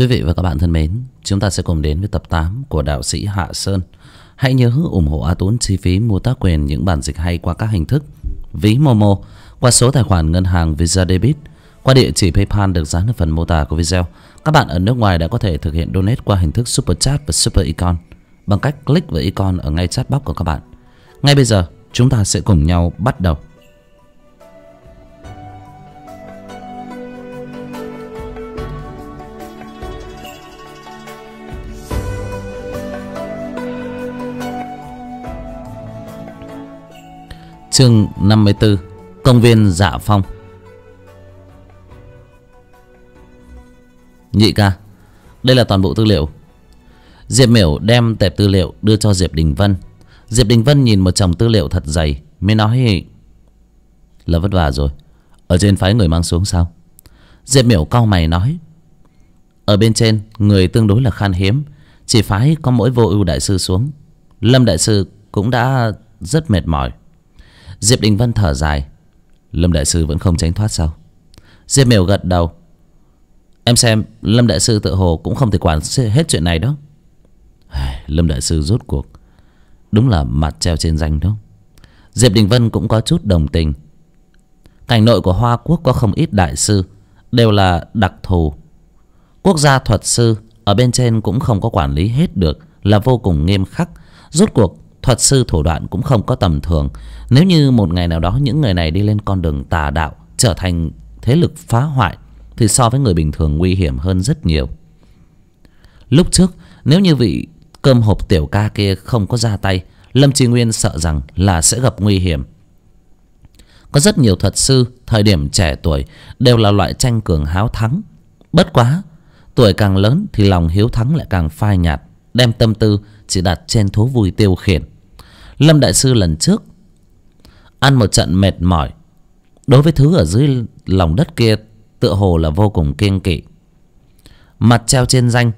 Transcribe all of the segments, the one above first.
Quý vị và các bạn thân mến, chúng ta sẽ cùng đến với tập tám của đạo sĩ Hạ Sơn. Hãy nhớ ủng hộ A Tún chi phí mua tác quyền những bản dịch hay qua các hình thức ví Momo, qua số tài khoản ngân hàng Visa Debit, qua địa chỉ PayPal được dán ở phần mô tả của video. Các bạn ở nước ngoài đã có thể thực hiện donate qua hình thức Super Chat và Super Icon bằng cách click vào icon ở ngay chatbox của các bạn. Ngay bây giờ, chúng ta sẽ cùng nhau bắt đầu. chương 54 Công viên Dạ Phong Nhị ca Đây là toàn bộ tư liệu Diệp Miểu đem tệp tư liệu đưa cho Diệp Đình Vân Diệp Đình Vân nhìn một chồng tư liệu thật dày Mới nói Là vất vả rồi Ở trên phái người mang xuống sao Diệp Miểu cau mày nói Ở bên trên người tương đối là khan hiếm Chỉ phái có mỗi vô ưu đại sư xuống Lâm đại sư cũng đã rất mệt mỏi diệp đình vân thở dài lâm đại sư vẫn không tránh thoát sao diệp miểu gật đầu em xem lâm đại sư tự hồ cũng không thể quản hết chuyện này đó lâm đại sư rút cuộc đúng là mặt treo trên danh đó diệp đình vân cũng có chút đồng tình cảnh nội của hoa quốc có không ít đại sư đều là đặc thù quốc gia thuật sư ở bên trên cũng không có quản lý hết được là vô cùng nghiêm khắc rốt cuộc thuật sư thủ đoạn cũng không có tầm thường nếu như một ngày nào đó những người này đi lên con đường tà đạo trở thành thế lực phá hoại thì so với người bình thường nguy hiểm hơn rất nhiều lúc trước nếu như vị cơm hộp tiểu ca kia không có ra tay lâm tri nguyên sợ rằng là sẽ gặp nguy hiểm có rất nhiều thuật sư thời điểm trẻ tuổi đều là loại tranh cường háo thắng bất quá tuổi càng lớn thì lòng hiếu thắng lại càng phai nhạt đem tâm tư chỉ đặt trên thú vui tiêu khiển lâm đại sư lần trước ăn một trận mệt mỏi đối với thứ ở dưới lòng đất kia tựa hồ là vô cùng kiêng kỵ mặt treo trên danh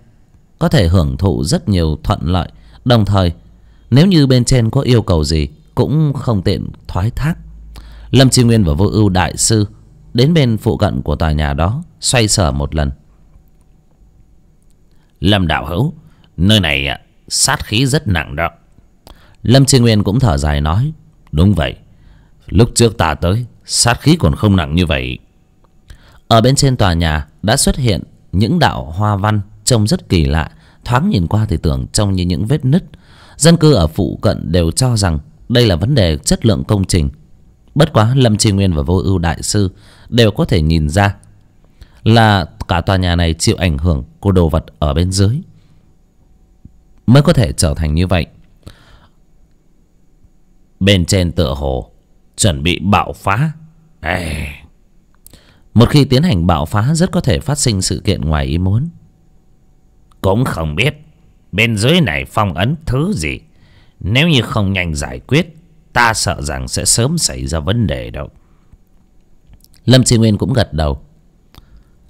có thể hưởng thụ rất nhiều thuận lợi đồng thời nếu như bên trên có yêu cầu gì cũng không tiện thoái thác lâm tri nguyên và vô ưu đại sư đến bên phụ cận của tòa nhà đó xoay sở một lần lâm đạo hữu nơi này à, sát khí rất nặng đó lâm Tri nguyên cũng thở dài nói đúng vậy lúc trước ta tới sát khí còn không nặng như vậy ở bên trên tòa nhà đã xuất hiện những đạo hoa văn trông rất kỳ lạ thoáng nhìn qua thì tưởng trông như những vết nứt dân cư ở phụ cận đều cho rằng đây là vấn đề chất lượng công trình bất quá lâm tri nguyên và vô ưu đại sư đều có thể nhìn ra là cả tòa nhà này chịu ảnh hưởng của đồ vật ở bên dưới mới có thể trở thành như vậy bên trên tựa hồ chuẩn bị bạo phá Ê. một khi tiến hành bạo phá rất có thể phát sinh sự kiện ngoài ý muốn cũng không biết bên dưới này phong ấn thứ gì nếu như không nhanh giải quyết ta sợ rằng sẽ sớm xảy ra vấn đề đâu lâm chi nguyên cũng gật đầu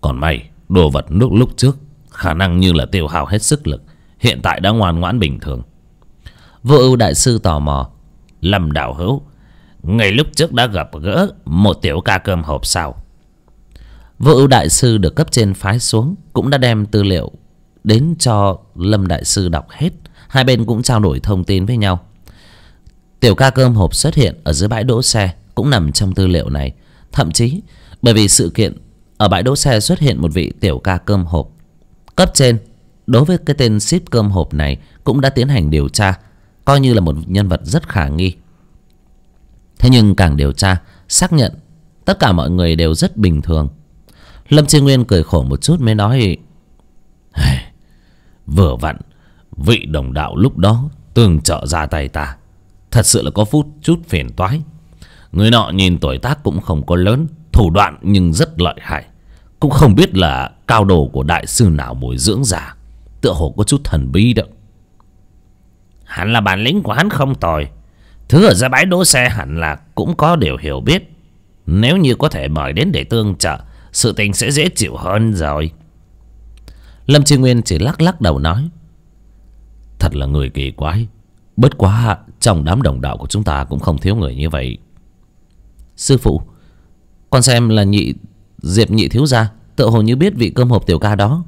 còn may đồ vật lúc lúc trước khả năng như là tiêu hao hết sức lực hiện tại đã ngoan ngoãn bình thường vô ưu đại sư tò mò lâm đạo hữu ngày lúc trước đã gặp gỡ một tiểu ca cơm hộp sao vô ưu đại sư được cấp trên phái xuống cũng đã đem tư liệu đến cho lâm đại sư đọc hết hai bên cũng trao đổi thông tin với nhau tiểu ca cơm hộp xuất hiện ở dưới bãi đỗ xe cũng nằm trong tư liệu này thậm chí bởi vì sự kiện ở bãi đỗ xe xuất hiện một vị tiểu ca cơm hộp cấp trên đối với cái tên ship cơm hộp này cũng đã tiến hành điều tra coi như là một nhân vật rất khả nghi thế nhưng càng điều tra xác nhận tất cả mọi người đều rất bình thường lâm chi nguyên cười khổ một chút mới nói vừa vặn vị đồng đạo lúc đó tương trợ ra tay ta thật sự là có phút chút phiền toái người nọ nhìn tuổi tác cũng không có lớn thủ đoạn nhưng rất lợi hại cũng không biết là cao đồ của đại sư nào bồi dưỡng giả tựa hồ có chút thần bí đó hắn là bản lĩnh của hắn không tồi Thứ ở ra bãi đỗ xe hẳn là cũng có điều hiểu biết Nếu như có thể mời đến để tương trợ Sự tình sẽ dễ chịu hơn rồi Lâm Chi Nguyên chỉ lắc lắc đầu nói Thật là người kỳ quái Bất quá trong đám đồng đạo của chúng ta cũng không thiếu người như vậy Sư phụ Con xem là nhị Diệp nhị thiếu gia tựa hồ như biết vị cơm hộp tiểu ca đó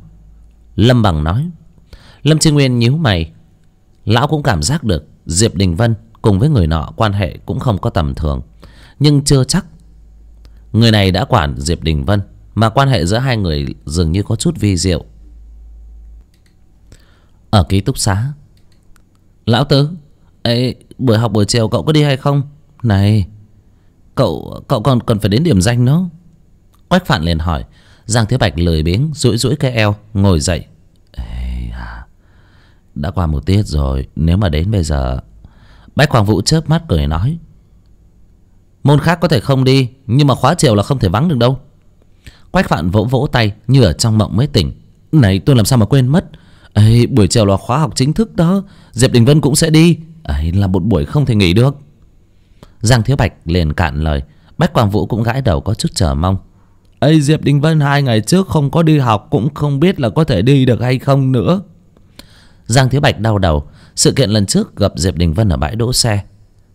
Lâm Bằng nói lâm chi nguyên nhíu mày lão cũng cảm giác được diệp đình vân cùng với người nọ quan hệ cũng không có tầm thường nhưng chưa chắc người này đã quản diệp đình vân mà quan hệ giữa hai người dường như có chút vi diệu ở ký túc xá lão tứ ấy buổi học buổi chiều cậu có đi hay không này cậu cậu còn cần phải đến điểm danh nữa. quách phản liền hỏi giang thế bạch lười biếng rũi rũi cái eo ngồi dậy đã qua một tiết rồi nếu mà đến bây giờ bách hoàng vũ chớp mắt cười nói môn khác có thể không đi nhưng mà khóa chiều là không thể vắng được đâu quách phạn vỗ vỗ tay như ở trong mộng mới tỉnh này tôi làm sao mà quên mất ấy buổi chiều là khóa học chính thức đó diệp đình vân cũng sẽ đi ấy là một buổi không thể nghỉ được giang thiếu bạch liền cạn lời bách quang vũ cũng gãi đầu có chút chờ mong ấy diệp đình vân hai ngày trước không có đi học cũng không biết là có thể đi được hay không nữa giang Thiếu bạch đau đầu sự kiện lần trước gặp diệp đình vân ở bãi đỗ xe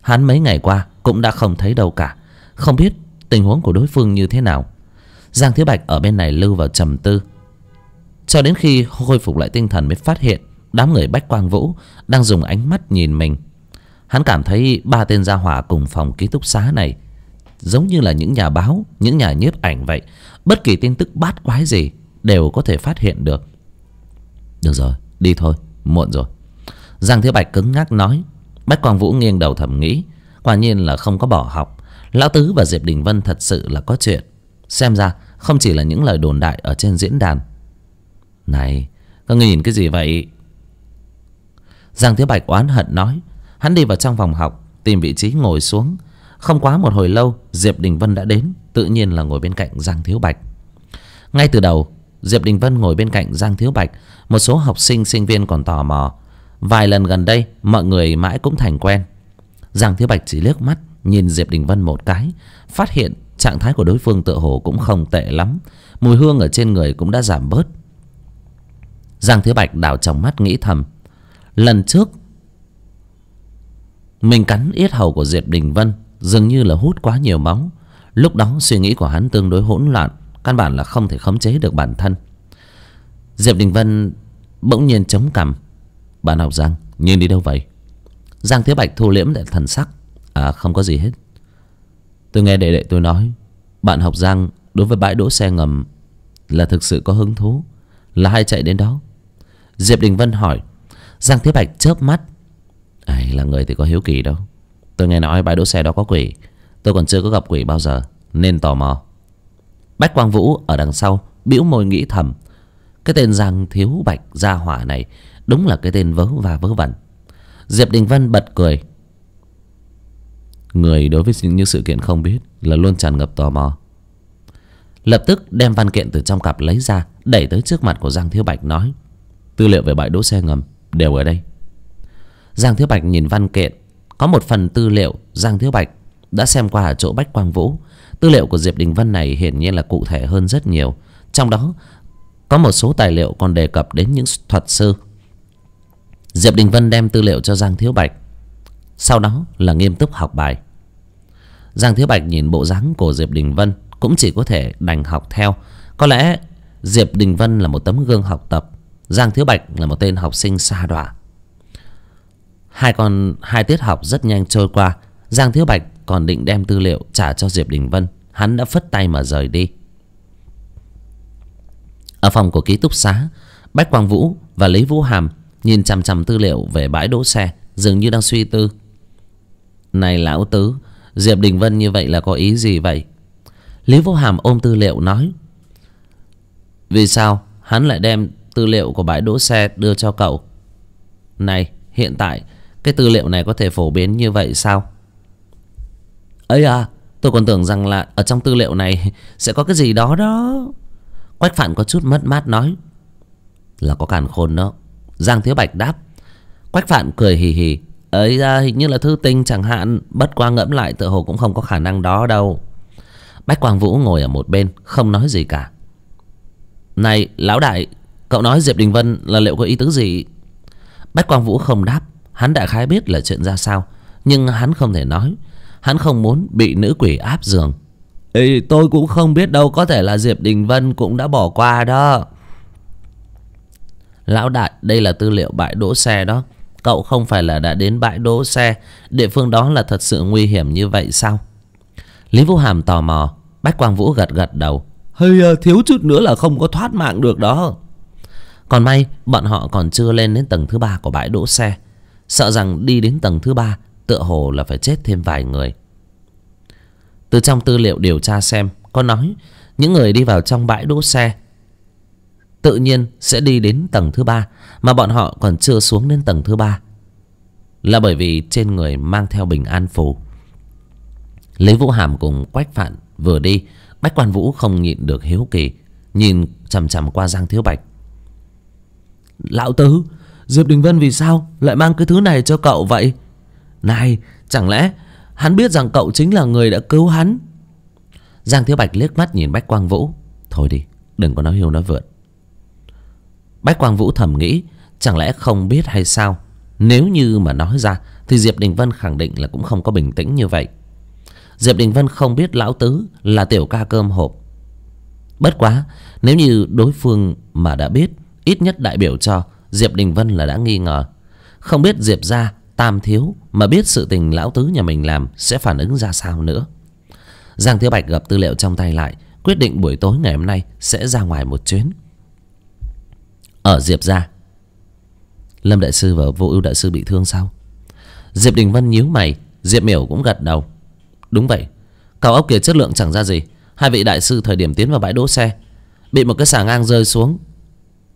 hắn mấy ngày qua cũng đã không thấy đâu cả không biết tình huống của đối phương như thế nào giang Thiếu bạch ở bên này lưu vào trầm tư cho đến khi khôi phục lại tinh thần mới phát hiện đám người bách quang vũ đang dùng ánh mắt nhìn mình hắn cảm thấy ba tên gia hỏa cùng phòng ký túc xá này giống như là những nhà báo những nhà nhiếp ảnh vậy bất kỳ tin tức bát quái gì đều có thể phát hiện được được rồi đi thôi muộn rồi giang thiếu bạch cứng ngắc nói bách quang vũ nghiêng đầu thầm nghĩ quả nhiên là không có bỏ học lão tứ và diệp đình vân thật sự là có chuyện xem ra không chỉ là những lời đồn đại ở trên diễn đàn này các ngươi nhìn cái gì vậy giang thiếu bạch oán hận nói hắn đi vào trong phòng học tìm vị trí ngồi xuống không quá một hồi lâu diệp đình vân đã đến tự nhiên là ngồi bên cạnh giang thiếu bạch ngay từ đầu diệp đình vân ngồi bên cạnh giang thiếu bạch một số học sinh sinh viên còn tò mò vài lần gần đây mọi người mãi cũng thành quen giang thiếu bạch chỉ liếc mắt nhìn diệp đình vân một cái phát hiện trạng thái của đối phương tựa hồ cũng không tệ lắm mùi hương ở trên người cũng đã giảm bớt giang thiếu bạch đảo trong mắt nghĩ thầm lần trước mình cắn yết hầu của diệp đình vân dường như là hút quá nhiều máu lúc đó suy nghĩ của hắn tương đối hỗn loạn căn bản là không thể khống chế được bản thân diệp đình vân bỗng nhiên chống cằm bạn học giang nhìn đi đâu vậy giang thế bạch thu liễm để thần sắc à không có gì hết tôi nghe đệ đệ tôi nói bạn học giang đối với bãi đỗ xe ngầm là thực sự có hứng thú là hay chạy đến đó diệp đình vân hỏi giang thế bạch chớp mắt ai là người thì có hiếu kỳ đâu tôi nghe nói bãi đỗ xe đó có quỷ tôi còn chưa có gặp quỷ bao giờ nên tò mò bách quang vũ ở đằng sau bĩu môi nghĩ thầm cái tên giang thiếu bạch gia hỏa này đúng là cái tên vớ và vớ vẩn diệp đình vân bật cười người đối với những sự kiện không biết là luôn tràn ngập tò mò lập tức đem văn kiện từ trong cặp lấy ra đẩy tới trước mặt của giang thiếu bạch nói tư liệu về bãi đỗ xe ngầm đều ở đây giang thiếu bạch nhìn văn kiện có một phần tư liệu giang thiếu bạch đã xem qua ở chỗ bách quang vũ tư liệu của diệp đình vân này hiển nhiên là cụ thể hơn rất nhiều trong đó có một số tài liệu còn đề cập đến những thuật sư diệp đình vân đem tư liệu cho giang thiếu bạch sau đó là nghiêm túc học bài giang thiếu bạch nhìn bộ dáng của diệp đình vân cũng chỉ có thể đành học theo có lẽ diệp đình vân là một tấm gương học tập giang thiếu bạch là một tên học sinh xa đọa hai con hai tiết học rất nhanh trôi qua giang thiếu bạch còn định đem tư liệu trả cho diệp đình vân hắn đã phất tay mà rời đi ở phòng của ký túc xá bách quang vũ và lý vũ hàm nhìn chằm chằm tư liệu về bãi đỗ xe dường như đang suy tư này lão tứ diệp đình vân như vậy là có ý gì vậy lý vũ hàm ôm tư liệu nói vì sao hắn lại đem tư liệu của bãi đỗ xe đưa cho cậu này hiện tại cái tư liệu này có thể phổ biến như vậy sao ấy à tôi còn tưởng rằng là ở trong tư liệu này sẽ có cái gì đó đó quách phản có chút mất mát nói là có càn khôn đó giang thiếu bạch đáp quách phản cười hì hì ấy à, hình như là thư tinh chẳng hạn bất qua ngẫm lại tựa hồ cũng không có khả năng đó đâu bách quang vũ ngồi ở một bên không nói gì cả này lão đại cậu nói diệp đình vân là liệu có ý tứ gì bách quang vũ không đáp hắn đại khái biết là chuyện ra sao nhưng hắn không thể nói hắn không muốn bị nữ quỷ áp giường Ý, tôi cũng không biết đâu có thể là Diệp Đình Vân cũng đã bỏ qua đó Lão Đại đây là tư liệu bãi đỗ xe đó Cậu không phải là đã đến bãi đỗ xe Địa phương đó là thật sự nguy hiểm như vậy sao Lý Vũ Hàm tò mò Bách Quang Vũ gật gật đầu Hơi ờ, thiếu chút nữa là không có thoát mạng được đó Còn may bọn họ còn chưa lên đến tầng thứ ba của bãi đỗ xe Sợ rằng đi đến tầng thứ ba Tựa hồ là phải chết thêm vài người từ trong tư liệu điều tra xem có nói những người đi vào trong bãi đỗ xe tự nhiên sẽ đi đến tầng thứ ba mà bọn họ còn chưa xuống đến tầng thứ ba là bởi vì trên người mang theo bình an phù lý vũ hàm cùng quách phạn vừa đi bách quan vũ không nhịn được hiếu kỳ nhìn chằm chằm qua giang thiếu bạch lão tứ diệp đình vân vì sao lại mang cái thứ này cho cậu vậy này chẳng lẽ Hắn biết rằng cậu chính là người đã cứu hắn Giang Thiếu Bạch liếc mắt nhìn Bách Quang Vũ Thôi đi đừng có nói hiu nói vượn Bách Quang Vũ thầm nghĩ Chẳng lẽ không biết hay sao Nếu như mà nói ra Thì Diệp Đình Vân khẳng định là cũng không có bình tĩnh như vậy Diệp Đình Vân không biết Lão Tứ là tiểu ca cơm hộp Bất quá Nếu như đối phương mà đã biết Ít nhất đại biểu cho Diệp Đình Vân là đã nghi ngờ Không biết Diệp ra tam thiếu mà biết sự tình lão tứ nhà mình làm sẽ phản ứng ra sao nữa giang thiếu bạch gập tư liệu trong tay lại quyết định buổi tối ngày hôm nay sẽ ra ngoài một chuyến ở diệp ra lâm đại sư và vô ưu đại sư bị thương sao diệp đình vân nhíu mày diệp miểu cũng gật đầu đúng vậy cao ốc kia chất lượng chẳng ra gì hai vị đại sư thời điểm tiến vào bãi đỗ xe bị một cái xà ngang rơi xuống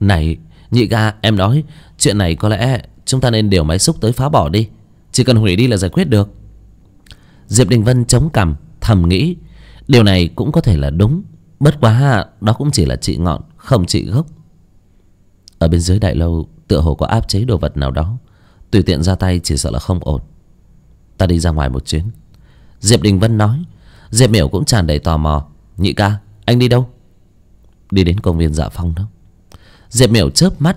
này nhị ga em nói chuyện này có lẽ chúng ta nên điều máy xúc tới phá bỏ đi chỉ cần hủy đi là giải quyết được diệp đình vân chống cằm thầm nghĩ điều này cũng có thể là đúng bất quá đó cũng chỉ là trị ngọn không trị gốc ở bên dưới đại lâu tựa hồ có áp chế đồ vật nào đó tùy tiện ra tay chỉ sợ là không ổn ta đi ra ngoài một chuyến diệp đình vân nói diệp miểu cũng tràn đầy tò mò nhị ca anh đi đâu đi đến công viên dạ phong đó diệp miểu chớp mắt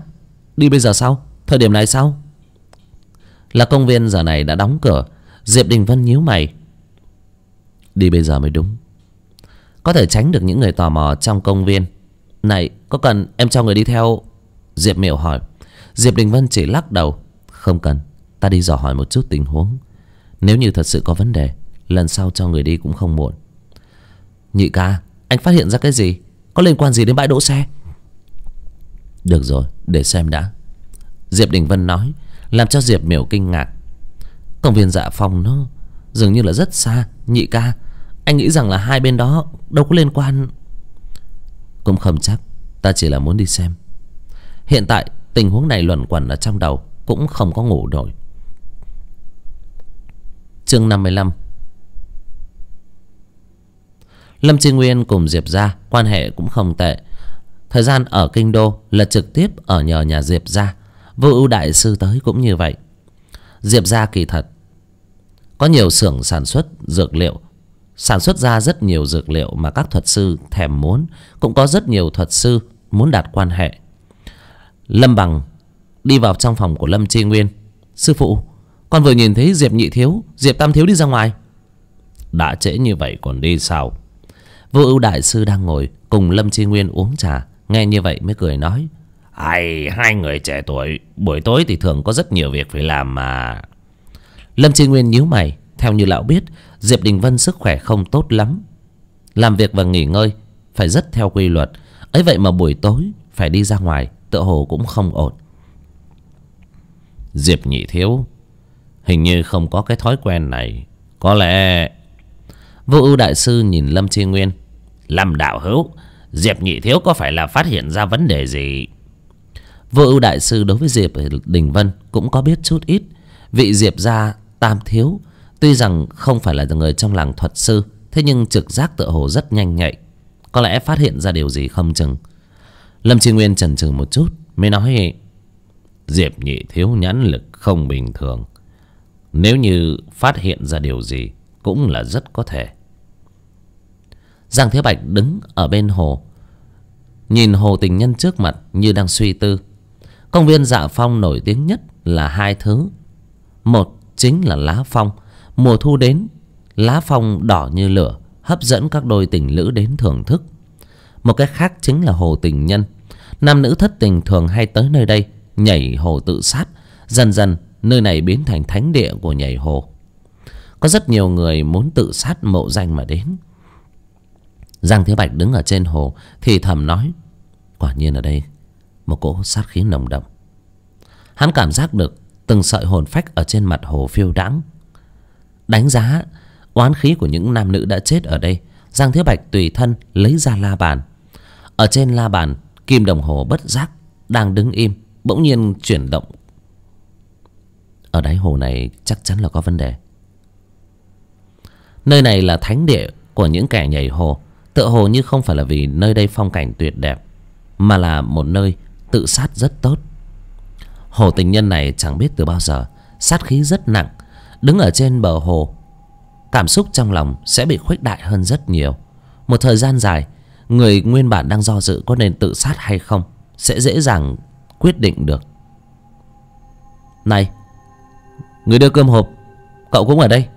đi bây giờ sao Thời điểm này sao Là công viên giờ này đã đóng cửa Diệp Đình Vân nhíu mày Đi bây giờ mới đúng Có thể tránh được những người tò mò trong công viên Này có cần em cho người đi theo Diệp Miểu hỏi Diệp Đình Vân chỉ lắc đầu Không cần ta đi dò hỏi một chút tình huống Nếu như thật sự có vấn đề Lần sau cho người đi cũng không muộn Nhị ca Anh phát hiện ra cái gì Có liên quan gì đến bãi đỗ xe Được rồi để xem đã diệp đình vân nói làm cho diệp miểu kinh ngạc công viên dạ phong nó dường như là rất xa nhị ca anh nghĩ rằng là hai bên đó đâu có liên quan cũng không chắc ta chỉ là muốn đi xem hiện tại tình huống này luẩn quẩn ở trong đầu cũng không có ngủ nổi chương năm mươi lăm lâm tri nguyên cùng diệp gia quan hệ cũng không tệ thời gian ở kinh đô là trực tiếp ở nhờ nhà diệp gia vô ưu đại sư tới cũng như vậy diệp gia kỳ thật có nhiều xưởng sản xuất dược liệu sản xuất ra rất nhiều dược liệu mà các thuật sư thèm muốn cũng có rất nhiều thuật sư muốn đạt quan hệ lâm bằng đi vào trong phòng của lâm tri nguyên sư phụ con vừa nhìn thấy diệp nhị thiếu diệp tam thiếu đi ra ngoài đã trễ như vậy còn đi sao vô ưu đại sư đang ngồi cùng lâm tri nguyên uống trà nghe như vậy mới cười nói Ai, hai người trẻ tuổi, buổi tối thì thường có rất nhiều việc phải làm mà. Lâm Chi Nguyên nhíu mày, theo như lão biết, Diệp Đình Vân sức khỏe không tốt lắm. Làm việc và nghỉ ngơi phải rất theo quy luật. Ấy vậy mà buổi tối phải đi ra ngoài, tựa hồ cũng không ổn. Diệp Nhị Thiếu hình như không có cái thói quen này. Có lẽ Vô Ưu đại sư nhìn Lâm Chi Nguyên, "Lâm đạo hữu, Diệp Nhị Thiếu có phải là phát hiện ra vấn đề gì?" vô ưu đại sư đối với diệp đình vân cũng có biết chút ít vị diệp gia tam thiếu tuy rằng không phải là người trong làng thuật sư thế nhưng trực giác tựa hồ rất nhanh nhạy có lẽ phát hiện ra điều gì không chừng lâm chi nguyên chần chừ một chút mới nói diệp nhị thiếu nhãn lực không bình thường nếu như phát hiện ra điều gì cũng là rất có thể giang thế bạch đứng ở bên hồ nhìn hồ tình nhân trước mặt như đang suy tư công viên dạ phong nổi tiếng nhất là hai thứ một chính là lá phong mùa thu đến lá phong đỏ như lửa hấp dẫn các đôi tình lữ đến thưởng thức một cái khác chính là hồ tình nhân nam nữ thất tình thường hay tới nơi đây nhảy hồ tự sát dần dần nơi này biến thành thánh địa của nhảy hồ có rất nhiều người muốn tự sát mộ danh mà đến giang thế bạch đứng ở trên hồ thì thầm nói quả nhiên ở đây một cỗ sát khí nồng đậm hắn cảm giác được từng sợi hồn phách ở trên mặt hồ phiêu đãng đánh giá oán khí của những nam nữ đã chết ở đây giang thiếu bạch tùy thân lấy ra la bàn ở trên la bàn kim đồng hồ bất giác đang đứng im bỗng nhiên chuyển động ở đáy hồ này chắc chắn là có vấn đề nơi này là thánh địa của những kẻ nhảy hồ tựa hồ như không phải là vì nơi đây phong cảnh tuyệt đẹp mà là một nơi tự sát rất tốt hồ tình nhân này chẳng biết từ bao giờ sát khí rất nặng đứng ở trên bờ hồ cảm xúc trong lòng sẽ bị khuếch đại hơn rất nhiều một thời gian dài người nguyên bản đang do dự có nên tự sát hay không sẽ dễ dàng quyết định được này người đưa cơm hộp cậu cũng ở đây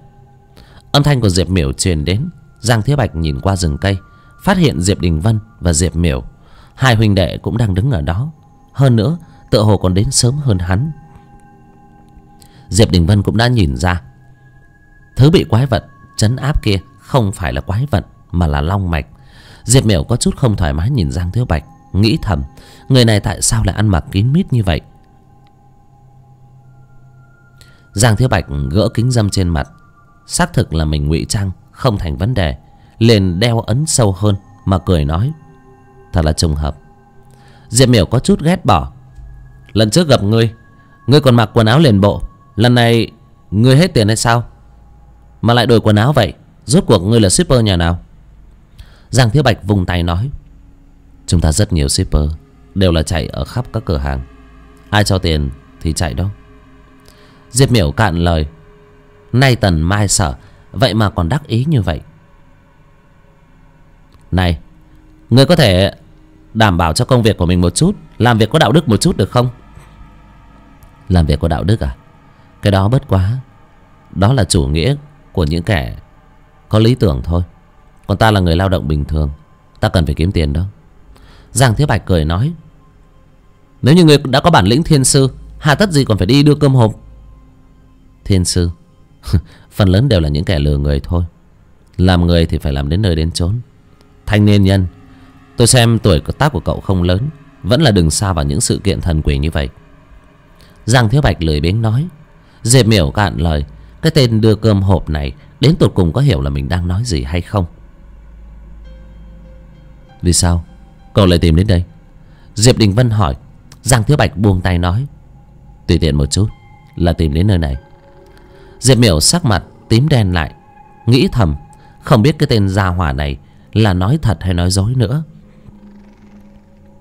âm thanh của diệp miểu truyền đến giang thế bạch nhìn qua rừng cây phát hiện diệp đình vân và diệp miểu hai huynh đệ cũng đang đứng ở đó hơn nữa tựa hồ còn đến sớm hơn hắn diệp đình vân cũng đã nhìn ra thứ bị quái vật chấn áp kia không phải là quái vật mà là long mạch diệp miểu có chút không thoải mái nhìn giang thiếu bạch nghĩ thầm người này tại sao lại ăn mặc kín mít như vậy giang thiếu bạch gỡ kính dâm trên mặt xác thực là mình ngụy trang không thành vấn đề liền đeo ấn sâu hơn mà cười nói thật là trùng hợp Diệp Miểu có chút ghét bỏ Lần trước gặp ngươi Ngươi còn mặc quần áo liền bộ Lần này ngươi hết tiền hay sao Mà lại đổi quần áo vậy Rốt cuộc ngươi là shipper nhà nào Giang Thiếu Bạch vùng tay nói Chúng ta rất nhiều shipper Đều là chạy ở khắp các cửa hàng Ai cho tiền thì chạy đâu Diệp Miểu cạn lời Nay tần mai sợ, Vậy mà còn đắc ý như vậy Này Ngươi có thể đảm bảo cho công việc của mình một chút làm việc có đạo đức một chút được không làm việc có đạo đức à cái đó bất quá đó là chủ nghĩa của những kẻ có lý tưởng thôi còn ta là người lao động bình thường ta cần phải kiếm tiền đó giang thế bạch cười nói nếu như người đã có bản lĩnh thiên sư hà tất gì còn phải đi đưa cơm hộp thiên sư phần lớn đều là những kẻ lừa người thôi làm người thì phải làm đến nơi đến chốn thanh niên nhân Tôi xem tuổi tác của cậu không lớn Vẫn là đừng xa vào những sự kiện thần quỷ như vậy Giang Thiếu Bạch lười biếng nói Diệp miểu cạn lời Cái tên đưa cơm hộp này Đến tột cùng có hiểu là mình đang nói gì hay không Vì sao Cậu lại tìm đến đây Diệp Đình Vân hỏi Giang Thiếu Bạch buông tay nói Tùy tiện một chút Là tìm đến nơi này Diệp miểu sắc mặt tím đen lại Nghĩ thầm Không biết cái tên gia hỏa này Là nói thật hay nói dối nữa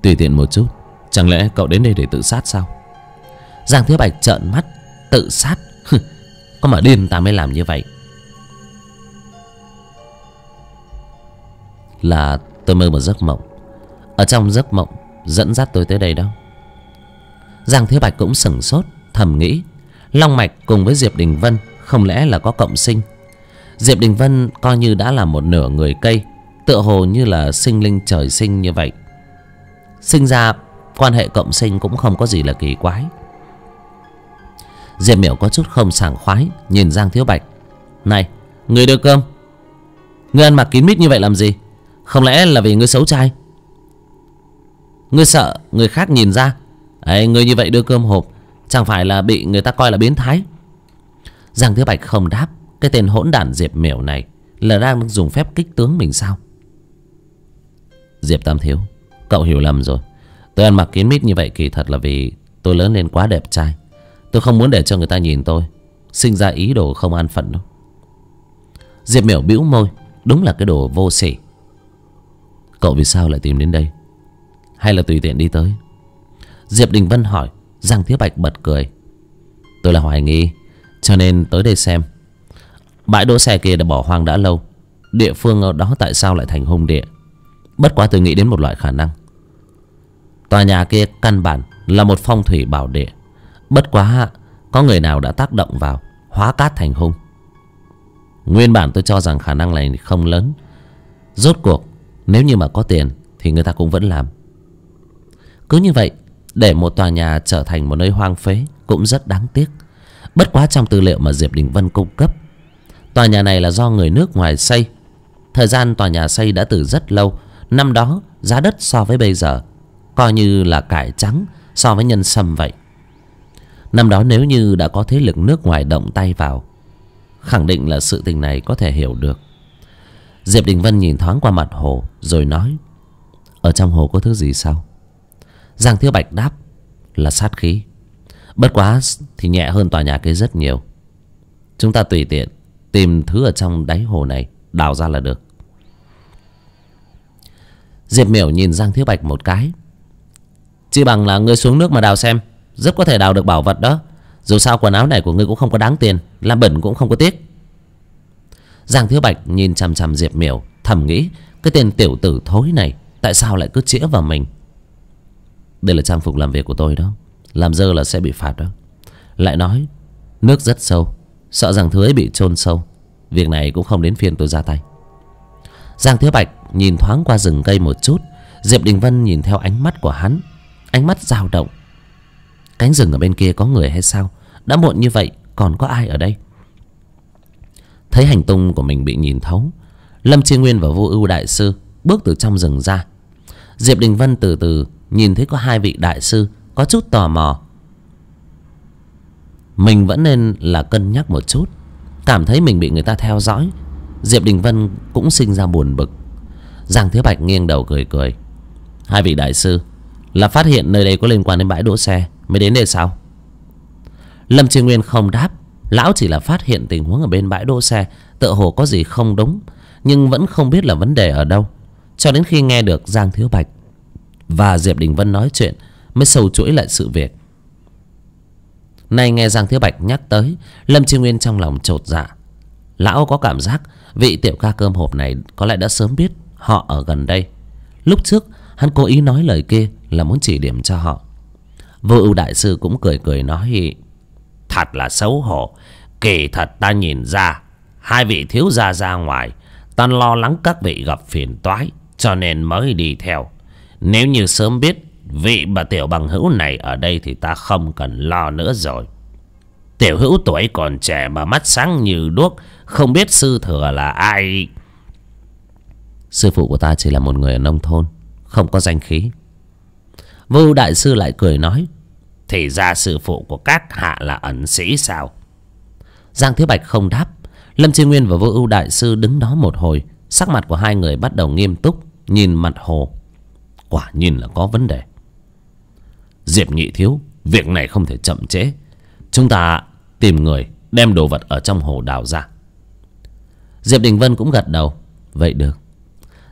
Tùy tiện một chút Chẳng lẽ cậu đến đây để tự sát sao Giang Thiếu Bạch trợn mắt Tự sát Có mà điên ta mới làm như vậy Là tôi mơ một giấc mộng Ở trong giấc mộng Dẫn dắt tôi tới đây đâu. Giang Thiếu Bạch cũng sửng sốt Thầm nghĩ Long Mạch cùng với Diệp Đình Vân Không lẽ là có cộng sinh Diệp Đình Vân coi như đã là một nửa người cây Tựa hồ như là sinh linh trời sinh như vậy sinh ra quan hệ cộng sinh cũng không có gì là kỳ quái diệp miểu có chút không sảng khoái nhìn giang thiếu bạch này người đưa cơm người ăn mặc kín mít như vậy làm gì không lẽ là vì người xấu trai người sợ người khác nhìn ra ấy ngươi như vậy đưa cơm hộp chẳng phải là bị người ta coi là biến thái giang thiếu bạch không đáp cái tên hỗn đản diệp miểu này là đang dùng phép kích tướng mình sao diệp tam thiếu Cậu hiểu lầm rồi Tôi ăn mặc kín mít như vậy kỳ thật là vì Tôi lớn lên quá đẹp trai Tôi không muốn để cho người ta nhìn tôi Sinh ra ý đồ không an phận đâu Diệp miểu bĩu môi Đúng là cái đồ vô sỉ Cậu vì sao lại tìm đến đây Hay là tùy tiện đi tới Diệp Đình Vân hỏi Giang thiếu Bạch bật cười Tôi là hoài nghi Cho nên tới đây xem Bãi đỗ xe kia đã bỏ hoang đã lâu Địa phương ở đó tại sao lại thành hung địa Bất quá tôi nghĩ đến một loại khả năng Tòa nhà kia căn bản là một phong thủy bảo địa. Bất quá có người nào đã tác động vào, hóa cát thành hung. Nguyên bản tôi cho rằng khả năng này không lớn. Rốt cuộc, nếu như mà có tiền thì người ta cũng vẫn làm. Cứ như vậy, để một tòa nhà trở thành một nơi hoang phế cũng rất đáng tiếc. Bất quá trong tư liệu mà Diệp Đình Vân cung cấp, tòa nhà này là do người nước ngoài xây. Thời gian tòa nhà xây đã từ rất lâu, năm đó giá đất so với bây giờ coi như là cải trắng so với nhân sâm vậy năm đó nếu như đã có thế lực nước ngoài động tay vào khẳng định là sự tình này có thể hiểu được diệp đình vân nhìn thoáng qua mặt hồ rồi nói ở trong hồ có thứ gì sao giang thiếu bạch đáp là sát khí bất quá thì nhẹ hơn tòa nhà kia rất nhiều chúng ta tùy tiện tìm thứ ở trong đáy hồ này đào ra là được diệp miểu nhìn giang thiếu bạch một cái chỉ bằng là ngươi xuống nước mà đào xem Rất có thể đào được bảo vật đó Dù sao quần áo này của ngươi cũng không có đáng tiền Làm bẩn cũng không có tiếc Giang Thiếu Bạch nhìn chằm chằm Diệp Miểu Thầm nghĩ cái tên tiểu tử thối này Tại sao lại cứ chĩa vào mình Đây là trang phục làm việc của tôi đó Làm dơ là sẽ bị phạt đó Lại nói Nước rất sâu Sợ rằng thứ ấy bị chôn sâu Việc này cũng không đến phiên tôi ra tay Giang Thiếu Bạch nhìn thoáng qua rừng cây một chút Diệp Đình Vân nhìn theo ánh mắt của hắn ánh mắt dao động cánh rừng ở bên kia có người hay sao đã muộn như vậy còn có ai ở đây thấy hành tung của mình bị nhìn thấu lâm chi nguyên và vô ưu đại sư bước từ trong rừng ra diệp đình vân từ từ nhìn thấy có hai vị đại sư có chút tò mò mình vẫn nên là cân nhắc một chút cảm thấy mình bị người ta theo dõi diệp đình vân cũng sinh ra buồn bực giang thiếu bạch nghiêng đầu cười cười hai vị đại sư là phát hiện nơi đây có liên quan đến bãi đỗ xe mới đến đây sao lâm chi nguyên không đáp lão chỉ là phát hiện tình huống ở bên bãi đỗ xe tựa hồ có gì không đúng nhưng vẫn không biết là vấn đề ở đâu cho đến khi nghe được giang thiếu bạch và diệp đình vân nói chuyện mới sâu chuỗi lại sự việc nay nghe giang thiếu bạch nhắc tới lâm chi nguyên trong lòng t dạ lão có cảm giác vị tiểu ca cơm hộp này có lẽ đã sớm biết họ ở gần đây lúc trước hắn cố ý nói lời kia là muốn chỉ điểm cho họ vô ưu đại sư cũng cười cười nói thật là xấu hổ kỳ thật ta nhìn ra hai vị thiếu gia ra ngoài ta lo lắng các vị gặp phiền toái cho nên mới đi theo nếu như sớm biết vị bà tiểu bằng hữu này ở đây thì ta không cần lo nữa rồi tiểu hữu tuổi còn trẻ mà mắt sáng như đuốc không biết sư thừa là ai sư phụ của ta chỉ là một người ở nông thôn không có danh khí vưu đại sư lại cười nói thì ra sư phụ của các hạ là ẩn sĩ sao giang Thiếu bạch không đáp lâm chi nguyên và vô ưu đại sư đứng đó một hồi sắc mặt của hai người bắt đầu nghiêm túc nhìn mặt hồ quả nhìn là có vấn đề diệp nhị thiếu việc này không thể chậm trễ chúng ta tìm người đem đồ vật ở trong hồ đào ra diệp đình vân cũng gật đầu vậy được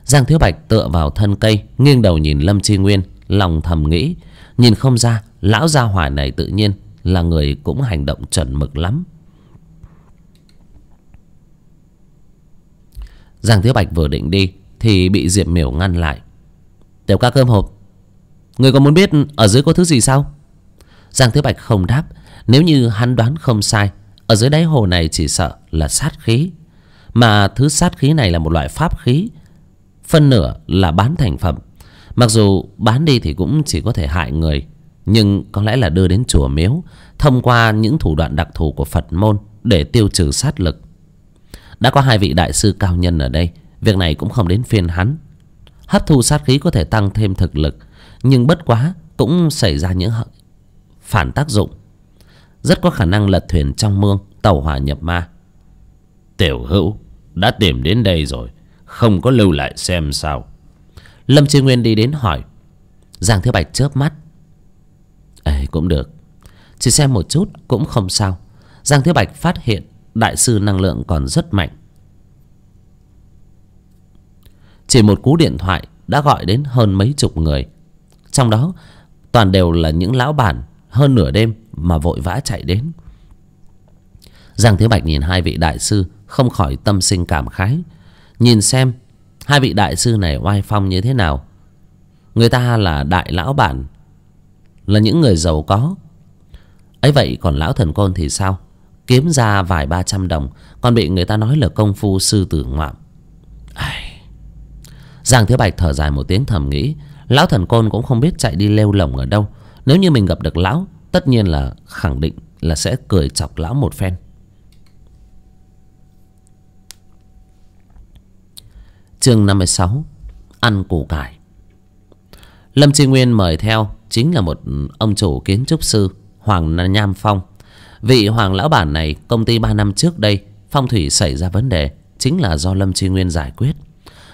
giang thiếu bạch tựa vào thân cây nghiêng đầu nhìn lâm chi nguyên lòng thầm nghĩ nhìn không ra lão gia hỏa này tự nhiên là người cũng hành động chuẩn mực lắm giang thiếu bạch vừa định đi thì bị diệp miểu ngăn lại tiểu ca cơm hộp người có muốn biết ở dưới có thứ gì sao giang thiếu bạch không đáp nếu như hắn đoán không sai ở dưới đáy hồ này chỉ sợ là sát khí mà thứ sát khí này là một loại pháp khí phân nửa là bán thành phẩm mặc dù bán đi thì cũng chỉ có thể hại người nhưng có lẽ là đưa đến chùa miếu thông qua những thủ đoạn đặc thù của phật môn để tiêu trừ sát lực đã có hai vị đại sư cao nhân ở đây việc này cũng không đến phiên hắn hấp thu sát khí có thể tăng thêm thực lực nhưng bất quá cũng xảy ra những phản tác dụng rất có khả năng lật thuyền trong mương tàu hỏa nhập ma tiểu hữu đã tìm đến đây rồi không có lưu lại xem sao lâm chi nguyên đi đến hỏi giang thứ bạch chớp mắt ê cũng được chỉ xem một chút cũng không sao giang thứ bạch phát hiện đại sư năng lượng còn rất mạnh chỉ một cú điện thoại đã gọi đến hơn mấy chục người trong đó toàn đều là những lão bản hơn nửa đêm mà vội vã chạy đến giang thứ bạch nhìn hai vị đại sư không khỏi tâm sinh cảm khái nhìn xem hai vị đại sư này oai phong như thế nào người ta là đại lão bản là những người giàu có ấy vậy còn lão thần côn thì sao kiếm ra vài ba trăm đồng còn bị người ta nói là công phu sư tử ngoạm Ai... giang thiếu bạch thở dài một tiếng thầm nghĩ lão thần côn cũng không biết chạy đi lêu lồng ở đâu nếu như mình gặp được lão tất nhiên là khẳng định là sẽ cười chọc lão một phen chương 56 ăn củ cải lâm tri nguyên mời theo chính là một ừ, ông chủ kiến trúc sư hoàng nham phong vị hoàng lão bản này công ty ba năm trước đây phong thủy xảy ra vấn đề chính là do lâm tri nguyên giải quyết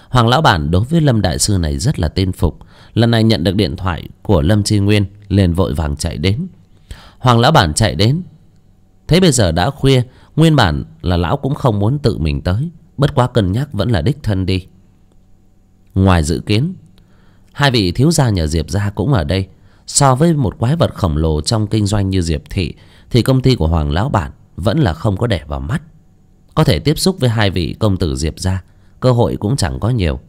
hoàng lão bản đối với lâm đại sư này rất là tin phục lần này nhận được điện thoại của lâm tri nguyên liền vội vàng chạy đến hoàng lão bản chạy đến thế bây giờ đã khuya nguyên bản là lão cũng không muốn tự mình tới bất quá cân nhắc vẫn là đích thân đi ngoài dự kiến hai vị thiếu gia nhà diệp gia cũng ở đây so với một quái vật khổng lồ trong kinh doanh như diệp thị thì công ty của hoàng lão bản vẫn là không có để vào mắt có thể tiếp xúc với hai vị công tử diệp gia cơ hội cũng chẳng có nhiều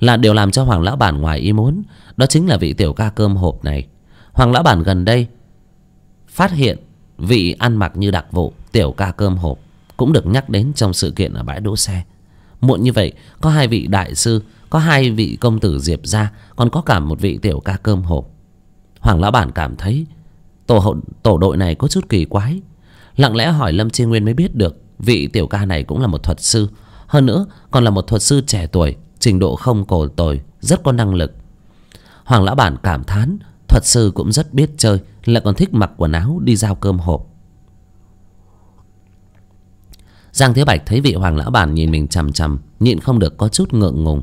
là điều làm cho hoàng lão bản ngoài ý muốn đó chính là vị tiểu ca cơm hộp này hoàng lão bản gần đây phát hiện vị ăn mặc như đặc vụ tiểu ca cơm hộp cũng được nhắc đến trong sự kiện ở bãi đỗ xe muộn như vậy có hai vị đại sư có hai vị công tử diệp ra còn có cả một vị tiểu ca cơm hộp hoàng lão bản cảm thấy tổ, hậu, tổ đội này có chút kỳ quái lặng lẽ hỏi lâm chi nguyên mới biết được vị tiểu ca này cũng là một thuật sư hơn nữa còn là một thuật sư trẻ tuổi trình độ không cổ tồi rất có năng lực hoàng lão bản cảm thán thuật sư cũng rất biết chơi lại còn thích mặc quần áo đi giao cơm hộp giang thế bạch thấy vị hoàng lão bản nhìn mình chằm chằm nhịn không được có chút ngượng ngùng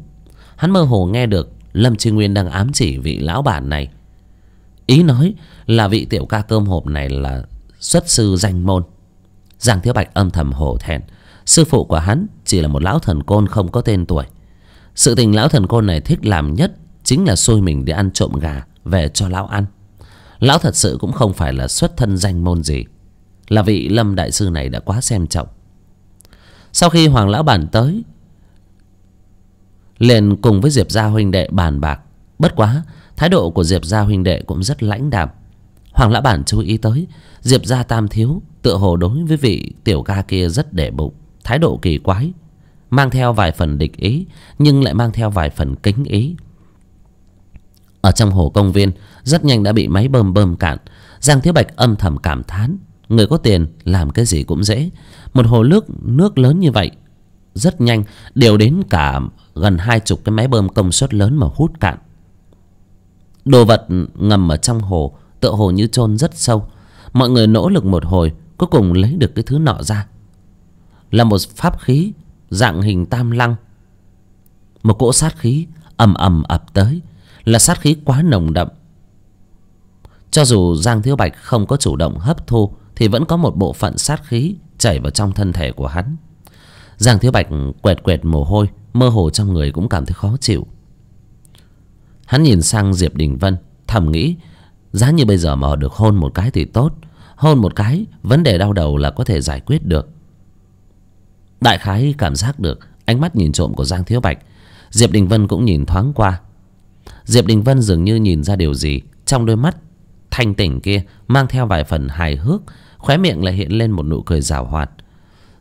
hắn mơ hồ nghe được lâm chi nguyên đang ám chỉ vị lão bản này ý nói là vị tiểu ca cơm hộp này là xuất sư danh môn giang thiếu bạch âm thầm hổ thẹn sư phụ của hắn chỉ là một lão thần côn không có tên tuổi sự tình lão thần côn này thích làm nhất chính là xôi mình để ăn trộm gà về cho lão ăn lão thật sự cũng không phải là xuất thân danh môn gì là vị lâm đại sư này đã quá xem trọng sau khi hoàng lão bản tới liền cùng với diệp gia huynh đệ bàn bạc bất quá thái độ của diệp gia huynh đệ cũng rất lãnh đạm hoàng lã bản chú ý tới diệp gia tam thiếu tựa hồ đối với vị tiểu ca kia rất để bụng thái độ kỳ quái mang theo vài phần địch ý nhưng lại mang theo vài phần kính ý ở trong hồ công viên rất nhanh đã bị máy bơm bơm cạn giang thiếu bạch âm thầm cảm thán người có tiền làm cái gì cũng dễ một hồ nước nước lớn như vậy rất nhanh đều đến cả gần hai chục cái máy bơm công suất lớn mà hút cạn đồ vật ngầm ở trong hồ tựa hồ như chôn rất sâu mọi người nỗ lực một hồi cuối cùng lấy được cái thứ nọ ra là một pháp khí dạng hình tam lăng một cỗ sát khí ầm ầm ập tới là sát khí quá nồng đậm cho dù giang thiếu bạch không có chủ động hấp thu thì vẫn có một bộ phận sát khí chảy vào trong thân thể của hắn giang thiếu bạch quệt quệt mồ hôi mơ hồ trong người cũng cảm thấy khó chịu hắn nhìn sang diệp đình vân thầm nghĩ giá như bây giờ mà họ được hôn một cái thì tốt hôn một cái vấn đề đau đầu là có thể giải quyết được đại khái cảm giác được ánh mắt nhìn trộm của giang thiếu bạch diệp đình vân cũng nhìn thoáng qua diệp đình vân dường như nhìn ra điều gì trong đôi mắt thanh tỉnh kia mang theo vài phần hài hước khóe miệng lại hiện lên một nụ cười rào hoạt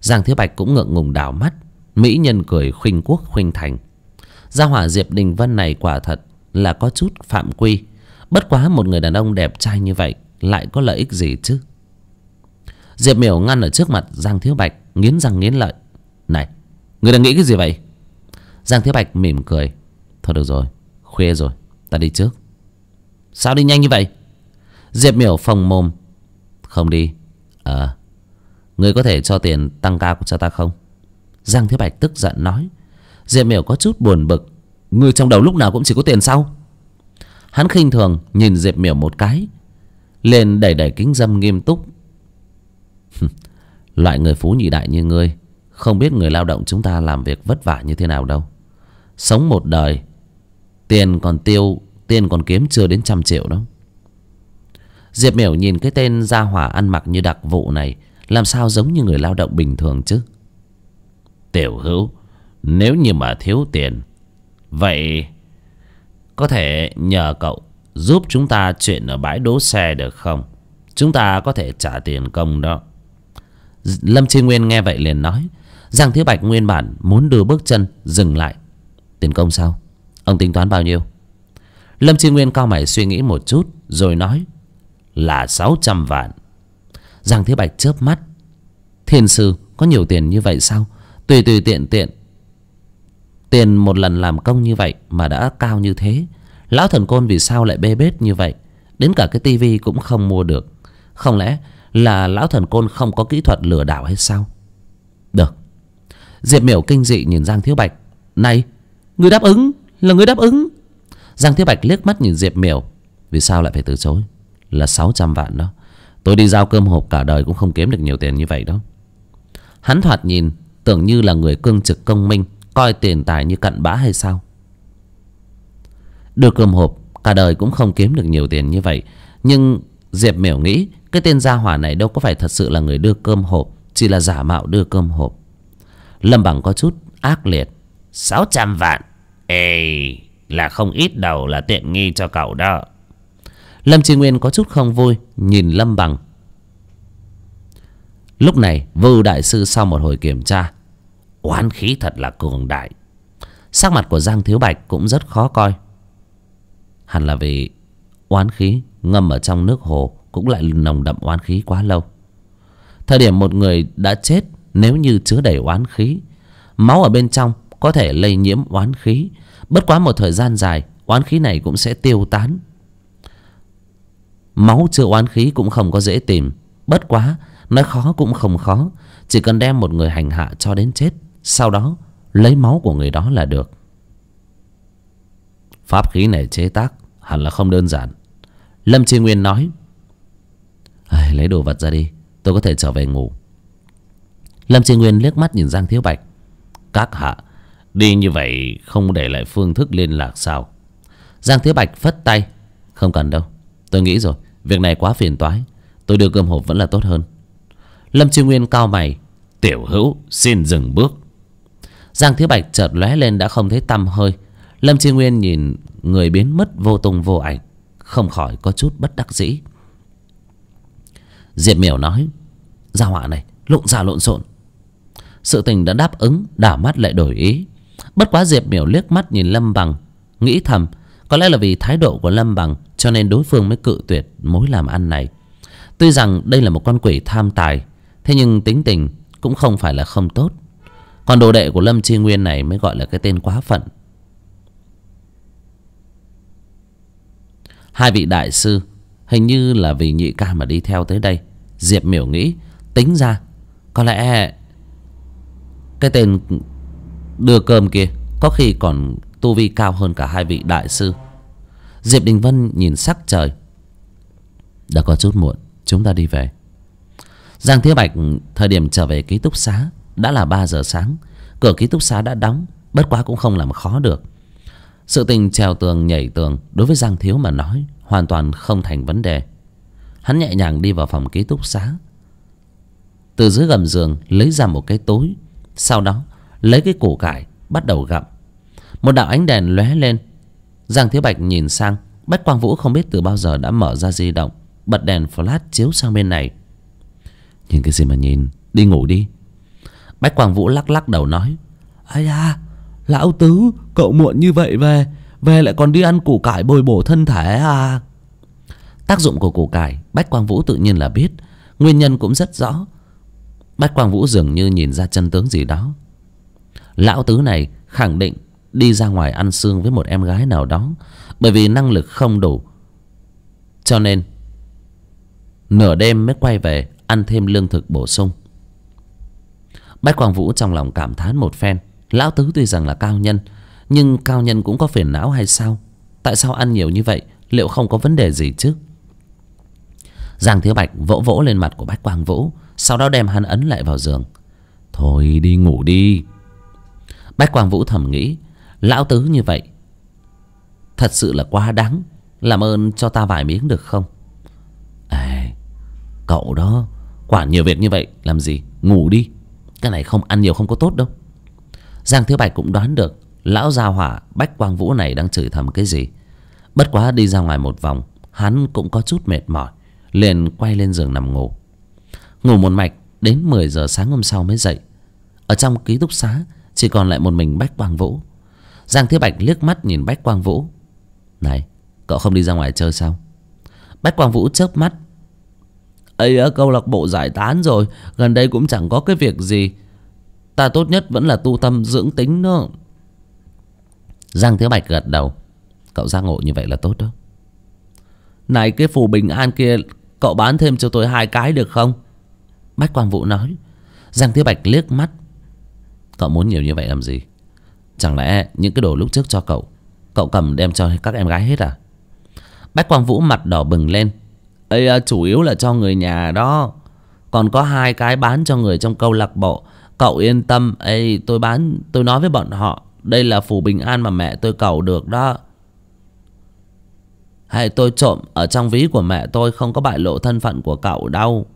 giang thiếu bạch cũng ngượng ngùng đảo mắt mỹ nhân cười khuynh quốc khuynh thành gia hỏa diệp đình vân này quả thật là có chút phạm quy bất quá một người đàn ông đẹp trai như vậy lại có lợi ích gì chứ diệp miểu ngăn ở trước mặt giang thiếu bạch nghiến răng nghiến lợi này người đang nghĩ cái gì vậy giang thiếu bạch mỉm cười thôi được rồi khuya rồi ta đi trước sao đi nhanh như vậy diệp miểu phồng mồm không đi ờ à, có thể cho tiền tăng ca của cha ta không giang thế bạch tức giận nói diệp miểu có chút buồn bực ngươi trong đầu lúc nào cũng chỉ có tiền sau hắn khinh thường nhìn diệp miểu một cái lên đẩy đẩy kính dâm nghiêm túc loại người phú nhị đại như ngươi không biết người lao động chúng ta làm việc vất vả như thế nào đâu sống một đời tiền còn tiêu tiền còn kiếm chưa đến trăm triệu đâu diệp miểu nhìn cái tên gia hỏa ăn mặc như đặc vụ này làm sao giống như người lao động bình thường chứ Tiểu hữu Nếu như mà thiếu tiền Vậy Có thể nhờ cậu Giúp chúng ta chuyện ở bãi đỗ xe được không Chúng ta có thể trả tiền công đó Lâm tri Nguyên nghe vậy liền nói Giang Thiếu Bạch nguyên bản muốn đưa bước chân Dừng lại Tiền công sao Ông tính toán bao nhiêu Lâm tri Nguyên cao mày suy nghĩ một chút Rồi nói Là 600 vạn Giang Thiếu Bạch chớp mắt Thiên sư có nhiều tiền như vậy sao tùy tùy tiện tiện tiền một lần làm công như vậy mà đã cao như thế lão thần côn vì sao lại bê bết như vậy đến cả cái tivi cũng không mua được không lẽ là lão thần côn không có kỹ thuật lừa đảo hay sao được diệp miểu kinh dị nhìn giang thiếu bạch này người đáp ứng là người đáp ứng giang thiếu bạch liếc mắt nhìn diệp miểu vì sao lại phải từ chối là sáu trăm vạn đó tôi đi giao cơm hộp cả đời cũng không kiếm được nhiều tiền như vậy đó hắn thoạt nhìn tưởng như là người cương trực công minh coi tiền tài như cặn bã hay sao Được cơm hộp cả đời cũng không kiếm được nhiều tiền như vậy nhưng diệp miểu nghĩ cái tên gia hỏa này đâu có phải thật sự là người đưa cơm hộp chỉ là giả mạo đưa cơm hộp lâm bằng có chút ác liệt sáu trăm vạn ê là không ít đầu là tiện nghi cho cậu đó lâm tri nguyên có chút không vui nhìn lâm bằng lúc này vư đại sư sau một hồi kiểm tra oán khí thật là cường đại sắc mặt của giang thiếu bạch cũng rất khó coi hẳn là vì oán khí ngâm ở trong nước hồ cũng lại nồng đậm oán khí quá lâu thời điểm một người đã chết nếu như chứa đầy oán khí máu ở bên trong có thể lây nhiễm oán khí bất quá một thời gian dài oán khí này cũng sẽ tiêu tán máu chưa oán khí cũng không có dễ tìm bất quá nói khó cũng không khó chỉ cần đem một người hành hạ cho đến chết sau đó lấy máu của người đó là được pháp khí này chế tác hẳn là không đơn giản lâm tri nguyên nói lấy đồ vật ra đi tôi có thể trở về ngủ lâm tri nguyên liếc mắt nhìn giang thiếu bạch các hạ đi như vậy không để lại phương thức liên lạc sao giang thiếu bạch phất tay không cần đâu tôi nghĩ rồi việc này quá phiền toái tôi đưa cơm hộp vẫn là tốt hơn lâm chi nguyên cao mày tiểu hữu xin dừng bước giang thiếu bạch chợt lóe lên đã không thấy tăm hơi lâm chi nguyên nhìn người biến mất vô tung vô ảnh không khỏi có chút bất đắc dĩ diệp miểu nói gia hỏa này lộn xả lộn xộn sự tình đã đáp ứng đảo mắt lại đổi ý bất quá diệp miểu liếc mắt nhìn lâm bằng nghĩ thầm có lẽ là vì thái độ của lâm bằng cho nên đối phương mới cự tuyệt mối làm ăn này tuy rằng đây là một con quỷ tham tài thế nhưng tính tình cũng không phải là không tốt còn đồ đệ của lâm chi nguyên này mới gọi là cái tên quá phận hai vị đại sư hình như là vì nhị ca mà đi theo tới đây diệp miểu nghĩ tính ra có lẽ cái tên đưa cơm kia có khi còn tu vi cao hơn cả hai vị đại sư diệp đình vân nhìn sắc trời đã có chút muộn chúng ta đi về giang Thiếu bạch thời điểm trở về ký túc xá đã là ba giờ sáng cửa ký túc xá đã đóng bất quá cũng không làm khó được sự tình trèo tường nhảy tường đối với giang thiếu mà nói hoàn toàn không thành vấn đề hắn nhẹ nhàng đi vào phòng ký túc xá từ dưới gầm giường lấy ra một cái túi sau đó lấy cái củ cải bắt đầu gặm một đạo ánh đèn lóe lên giang thiếu bạch nhìn sang bách quang vũ không biết từ bao giờ đã mở ra di động bật đèn flash chiếu sang bên này nhìn cái gì mà nhìn đi ngủ đi bách quang vũ lắc lắc đầu nói ai da lão tứ cậu muộn như vậy về về lại còn đi ăn củ cải bồi bổ thân thể à tác dụng của củ cải bách quang vũ tự nhiên là biết nguyên nhân cũng rất rõ bách quang vũ dường như nhìn ra chân tướng gì đó lão tứ này khẳng định đi ra ngoài ăn xương với một em gái nào đó bởi vì năng lực không đủ cho nên nửa đêm mới quay về ăn thêm lương thực bổ sung bách quang vũ trong lòng cảm thán một phen lão tứ tuy rằng là cao nhân nhưng cao nhân cũng có phiền não hay sao tại sao ăn nhiều như vậy liệu không có vấn đề gì chứ giang thiếu bạch vỗ vỗ lên mặt của bách quang vũ sau đó đem hắn ấn lại vào giường thôi đi ngủ đi bách quang vũ thầm nghĩ lão tứ như vậy thật sự là quá đáng làm ơn cho ta vài miếng được không ê cậu đó quả nhiều việc như vậy làm gì ngủ đi cái này không ăn nhiều không có tốt đâu giang thiếu bạch cũng đoán được lão gia hỏa bách quang vũ này đang chửi thầm cái gì bất quá đi ra ngoài một vòng hắn cũng có chút mệt mỏi liền quay lên giường nằm ngủ ngủ một mạch đến mười giờ sáng hôm sau mới dậy ở trong ký túc xá chỉ còn lại một mình bách quang vũ giang thiếu bạch liếc mắt nhìn bách quang vũ này cậu không đi ra ngoài chơi sao bách quang vũ chớp mắt ấy ở câu lạc bộ giải tán rồi gần đây cũng chẳng có cái việc gì ta tốt nhất vẫn là tu tâm dưỡng tính nữa giang thế bạch gật đầu cậu ra ngộ như vậy là tốt đó này cái phù bình an kia cậu bán thêm cho tôi hai cái được không bách quang vũ nói giang thế bạch liếc mắt cậu muốn nhiều như vậy làm gì chẳng lẽ những cái đồ lúc trước cho cậu cậu cầm đem cho các em gái hết à bách quang vũ mặt đỏ bừng lên ấy à, chủ yếu là cho người nhà đó còn có hai cái bán cho người trong câu lạc bộ cậu yên tâm ấy tôi bán tôi nói với bọn họ đây là phù bình an mà mẹ tôi cầu được đó hay tôi trộm ở trong ví của mẹ tôi không có bại lộ thân phận của cậu đâu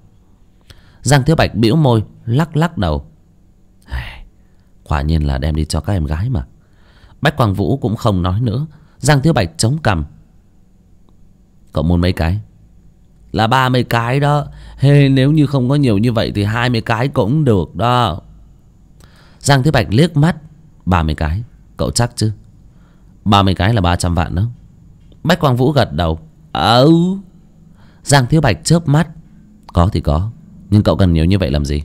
giang thiếu bạch bĩu môi lắc lắc đầu quả nhiên là đem đi cho các em gái mà bách quang vũ cũng không nói nữa giang thiếu bạch chống cằm cậu muốn mấy cái là 30 cái đó Hê nếu như không có nhiều như vậy thì 20 cái cũng được đó Giang Thế Bạch liếc mắt 30 cái Cậu chắc chứ 30 cái là 300 vạn đó Bách Quang Vũ gật đầu Ừ Giang Thiếu Bạch chớp mắt Có thì có Nhưng cậu cần nhiều như vậy làm gì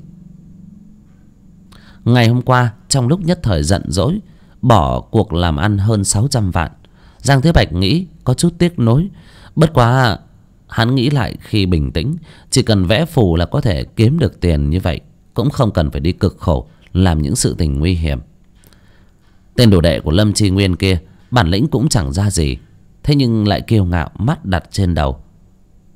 Ngày hôm qua Trong lúc nhất thời giận dỗi Bỏ cuộc làm ăn hơn 600 vạn Giang Thiếu Bạch nghĩ Có chút tiếc nối Bất quá hắn nghĩ lại khi bình tĩnh chỉ cần vẽ phù là có thể kiếm được tiền như vậy cũng không cần phải đi cực khổ làm những sự tình nguy hiểm tên đồ đệ của lâm tri nguyên kia bản lĩnh cũng chẳng ra gì thế nhưng lại kiêu ngạo mắt đặt trên đầu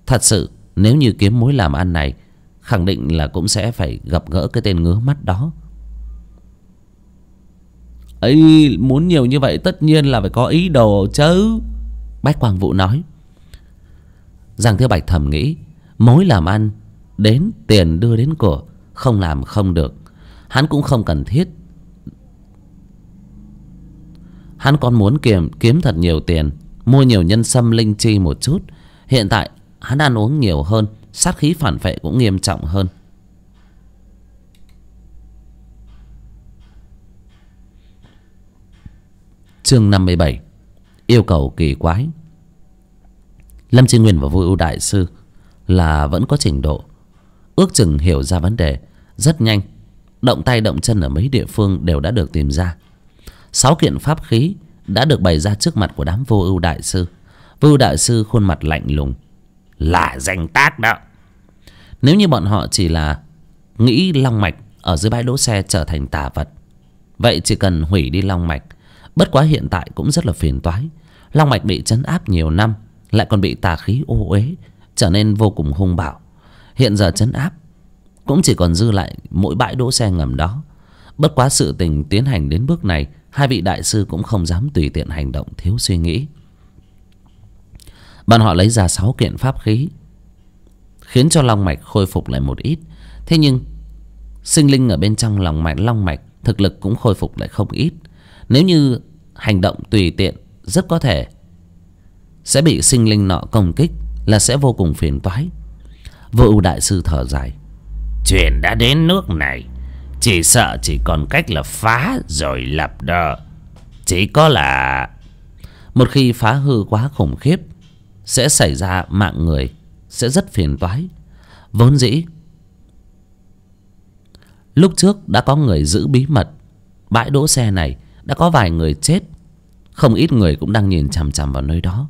thật sự nếu như kiếm mối làm ăn này khẳng định là cũng sẽ phải gặp gỡ cái tên ngứa mắt đó ấy muốn nhiều như vậy tất nhiên là phải có ý đồ chứ bách quang vũ nói giang thiếu bạch thầm nghĩ mối làm ăn đến tiền đưa đến cửa không làm không được hắn cũng không cần thiết hắn còn muốn kiếm kiếm thật nhiều tiền mua nhiều nhân sâm linh chi một chút hiện tại hắn ăn uống nhiều hơn sát khí phản vệ cũng nghiêm trọng hơn chương năm mươi bảy yêu cầu kỳ quái lâm chi nguyên và vui ưu đại sư là vẫn có trình độ ước chừng hiểu ra vấn đề rất nhanh động tay động chân ở mấy địa phương đều đã được tìm ra sáu kiện pháp khí đã được bày ra trước mặt của đám vô ưu đại sư vô ưu đại sư khuôn mặt lạnh lùng là danh tác đó nếu như bọn họ chỉ là nghĩ long mạch ở dưới bãi đỗ xe trở thành tà vật vậy chỉ cần hủy đi long mạch bất quá hiện tại cũng rất là phiền toái long mạch bị chấn áp nhiều năm lại còn bị tà khí ô uế trở nên vô cùng hung bạo hiện giờ chấn áp cũng chỉ còn dư lại mỗi bãi đỗ xe ngầm đó bất quá sự tình tiến hành đến bước này hai vị đại sư cũng không dám tùy tiện hành động thiếu suy nghĩ bọn họ lấy ra sáu kiện pháp khí khiến cho lòng mạch khôi phục lại một ít thế nhưng sinh linh ở bên trong lòng mạch long mạch thực lực cũng khôi phục lại không ít nếu như hành động tùy tiện rất có thể sẽ bị sinh linh nọ công kích là sẽ vô cùng phiền toái vô ưu đại sư thở dài chuyện đã đến nước này chỉ sợ chỉ còn cách là phá rồi lập đờ chỉ có là một khi phá hư quá khủng khiếp sẽ xảy ra mạng người sẽ rất phiền toái vốn dĩ lúc trước đã có người giữ bí mật bãi đỗ xe này đã có vài người chết không ít người cũng đang nhìn chằm chằm vào nơi đó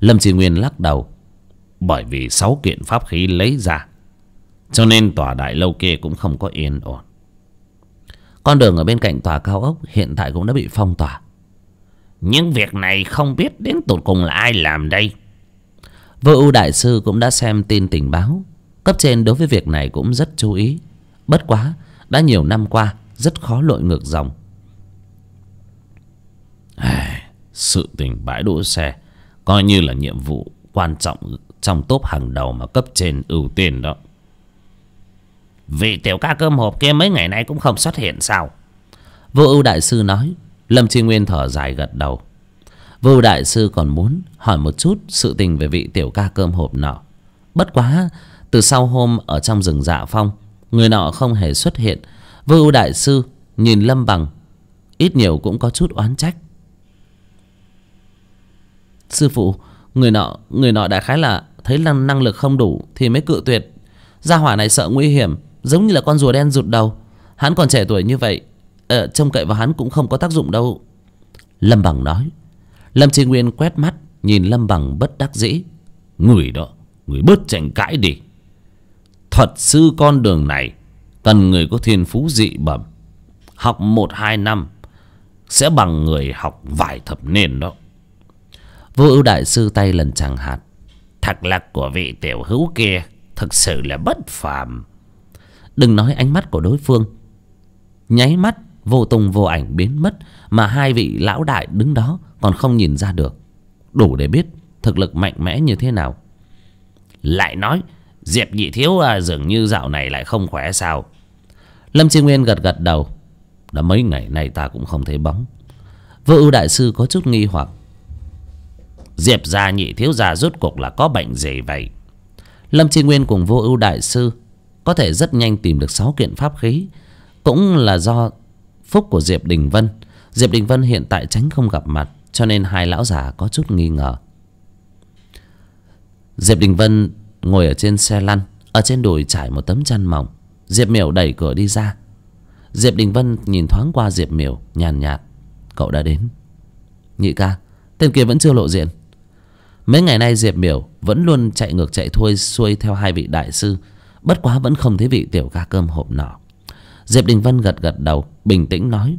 lâm Tri nguyên lắc đầu bởi vì sáu kiện pháp khí lấy ra cho nên tòa đại lâu kia cũng không có yên ổn con đường ở bên cạnh tòa cao ốc hiện tại cũng đã bị phong tỏa những việc này không biết đến tột cùng là ai làm đây vô ưu đại sư cũng đã xem tin tình báo cấp trên đối với việc này cũng rất chú ý bất quá đã nhiều năm qua rất khó lội ngược dòng à, sự tình bãi đỗ xe coi như là nhiệm vụ quan trọng trong top hàng đầu mà cấp trên ưu tiên đó vị tiểu ca cơm hộp kia mấy ngày nay cũng không xuất hiện sao vô ưu đại sư nói lâm tri nguyên thở dài gật đầu vô ưu đại sư còn muốn hỏi một chút sự tình về vị tiểu ca cơm hộp nọ bất quá từ sau hôm ở trong rừng dạ phong người nọ không hề xuất hiện vô ưu đại sư nhìn lâm bằng ít nhiều cũng có chút oán trách Sư phụ Người nọ người nọ đã khái là Thấy năng, năng lực không đủ thì mới cự tuyệt Gia hỏa này sợ nguy hiểm Giống như là con rùa đen rụt đầu Hắn còn trẻ tuổi như vậy ờ, Trông cậy vào hắn cũng không có tác dụng đâu Lâm Bằng nói Lâm Tri Nguyên quét mắt Nhìn Lâm Bằng bất đắc dĩ Người đó Người bớt tranh cãi đi Thuật sư con đường này Cần người có thiên phú dị bẩm Học một hai năm Sẽ bằng người học vài thập niên đó vô ưu đại sư tay lần chàng hạt thật là của vị tiểu hữu kia thực sự là bất phàm đừng nói ánh mắt của đối phương nháy mắt vô tung vô ảnh biến mất mà hai vị lão đại đứng đó còn không nhìn ra được đủ để biết thực lực mạnh mẽ như thế nào lại nói diệp nhị thiếu à, dường như dạo này lại không khỏe sao lâm chi nguyên gật gật đầu đã mấy ngày nay ta cũng không thấy bóng vô ưu đại sư có chút nghi hoặc Diệp gia nhị thiếu gia rút cuộc là có bệnh gì vậy Lâm Chi Nguyên cùng vô ưu đại sư Có thể rất nhanh tìm được sáu kiện pháp khí Cũng là do phúc của Diệp Đình Vân Diệp Đình Vân hiện tại tránh không gặp mặt Cho nên hai lão già có chút nghi ngờ Diệp Đình Vân ngồi ở trên xe lăn Ở trên đùi trải một tấm chăn mỏng Diệp Miểu đẩy cửa đi ra Diệp Đình Vân nhìn thoáng qua Diệp Miểu Nhàn nhạt Cậu đã đến Nhị ca Tên kia vẫn chưa lộ diện mấy ngày nay diệp miểu vẫn luôn chạy ngược chạy xuôi xuôi theo hai vị đại sư bất quá vẫn không thấy vị tiểu ca cơm hộp nọ diệp đình vân gật gật đầu bình tĩnh nói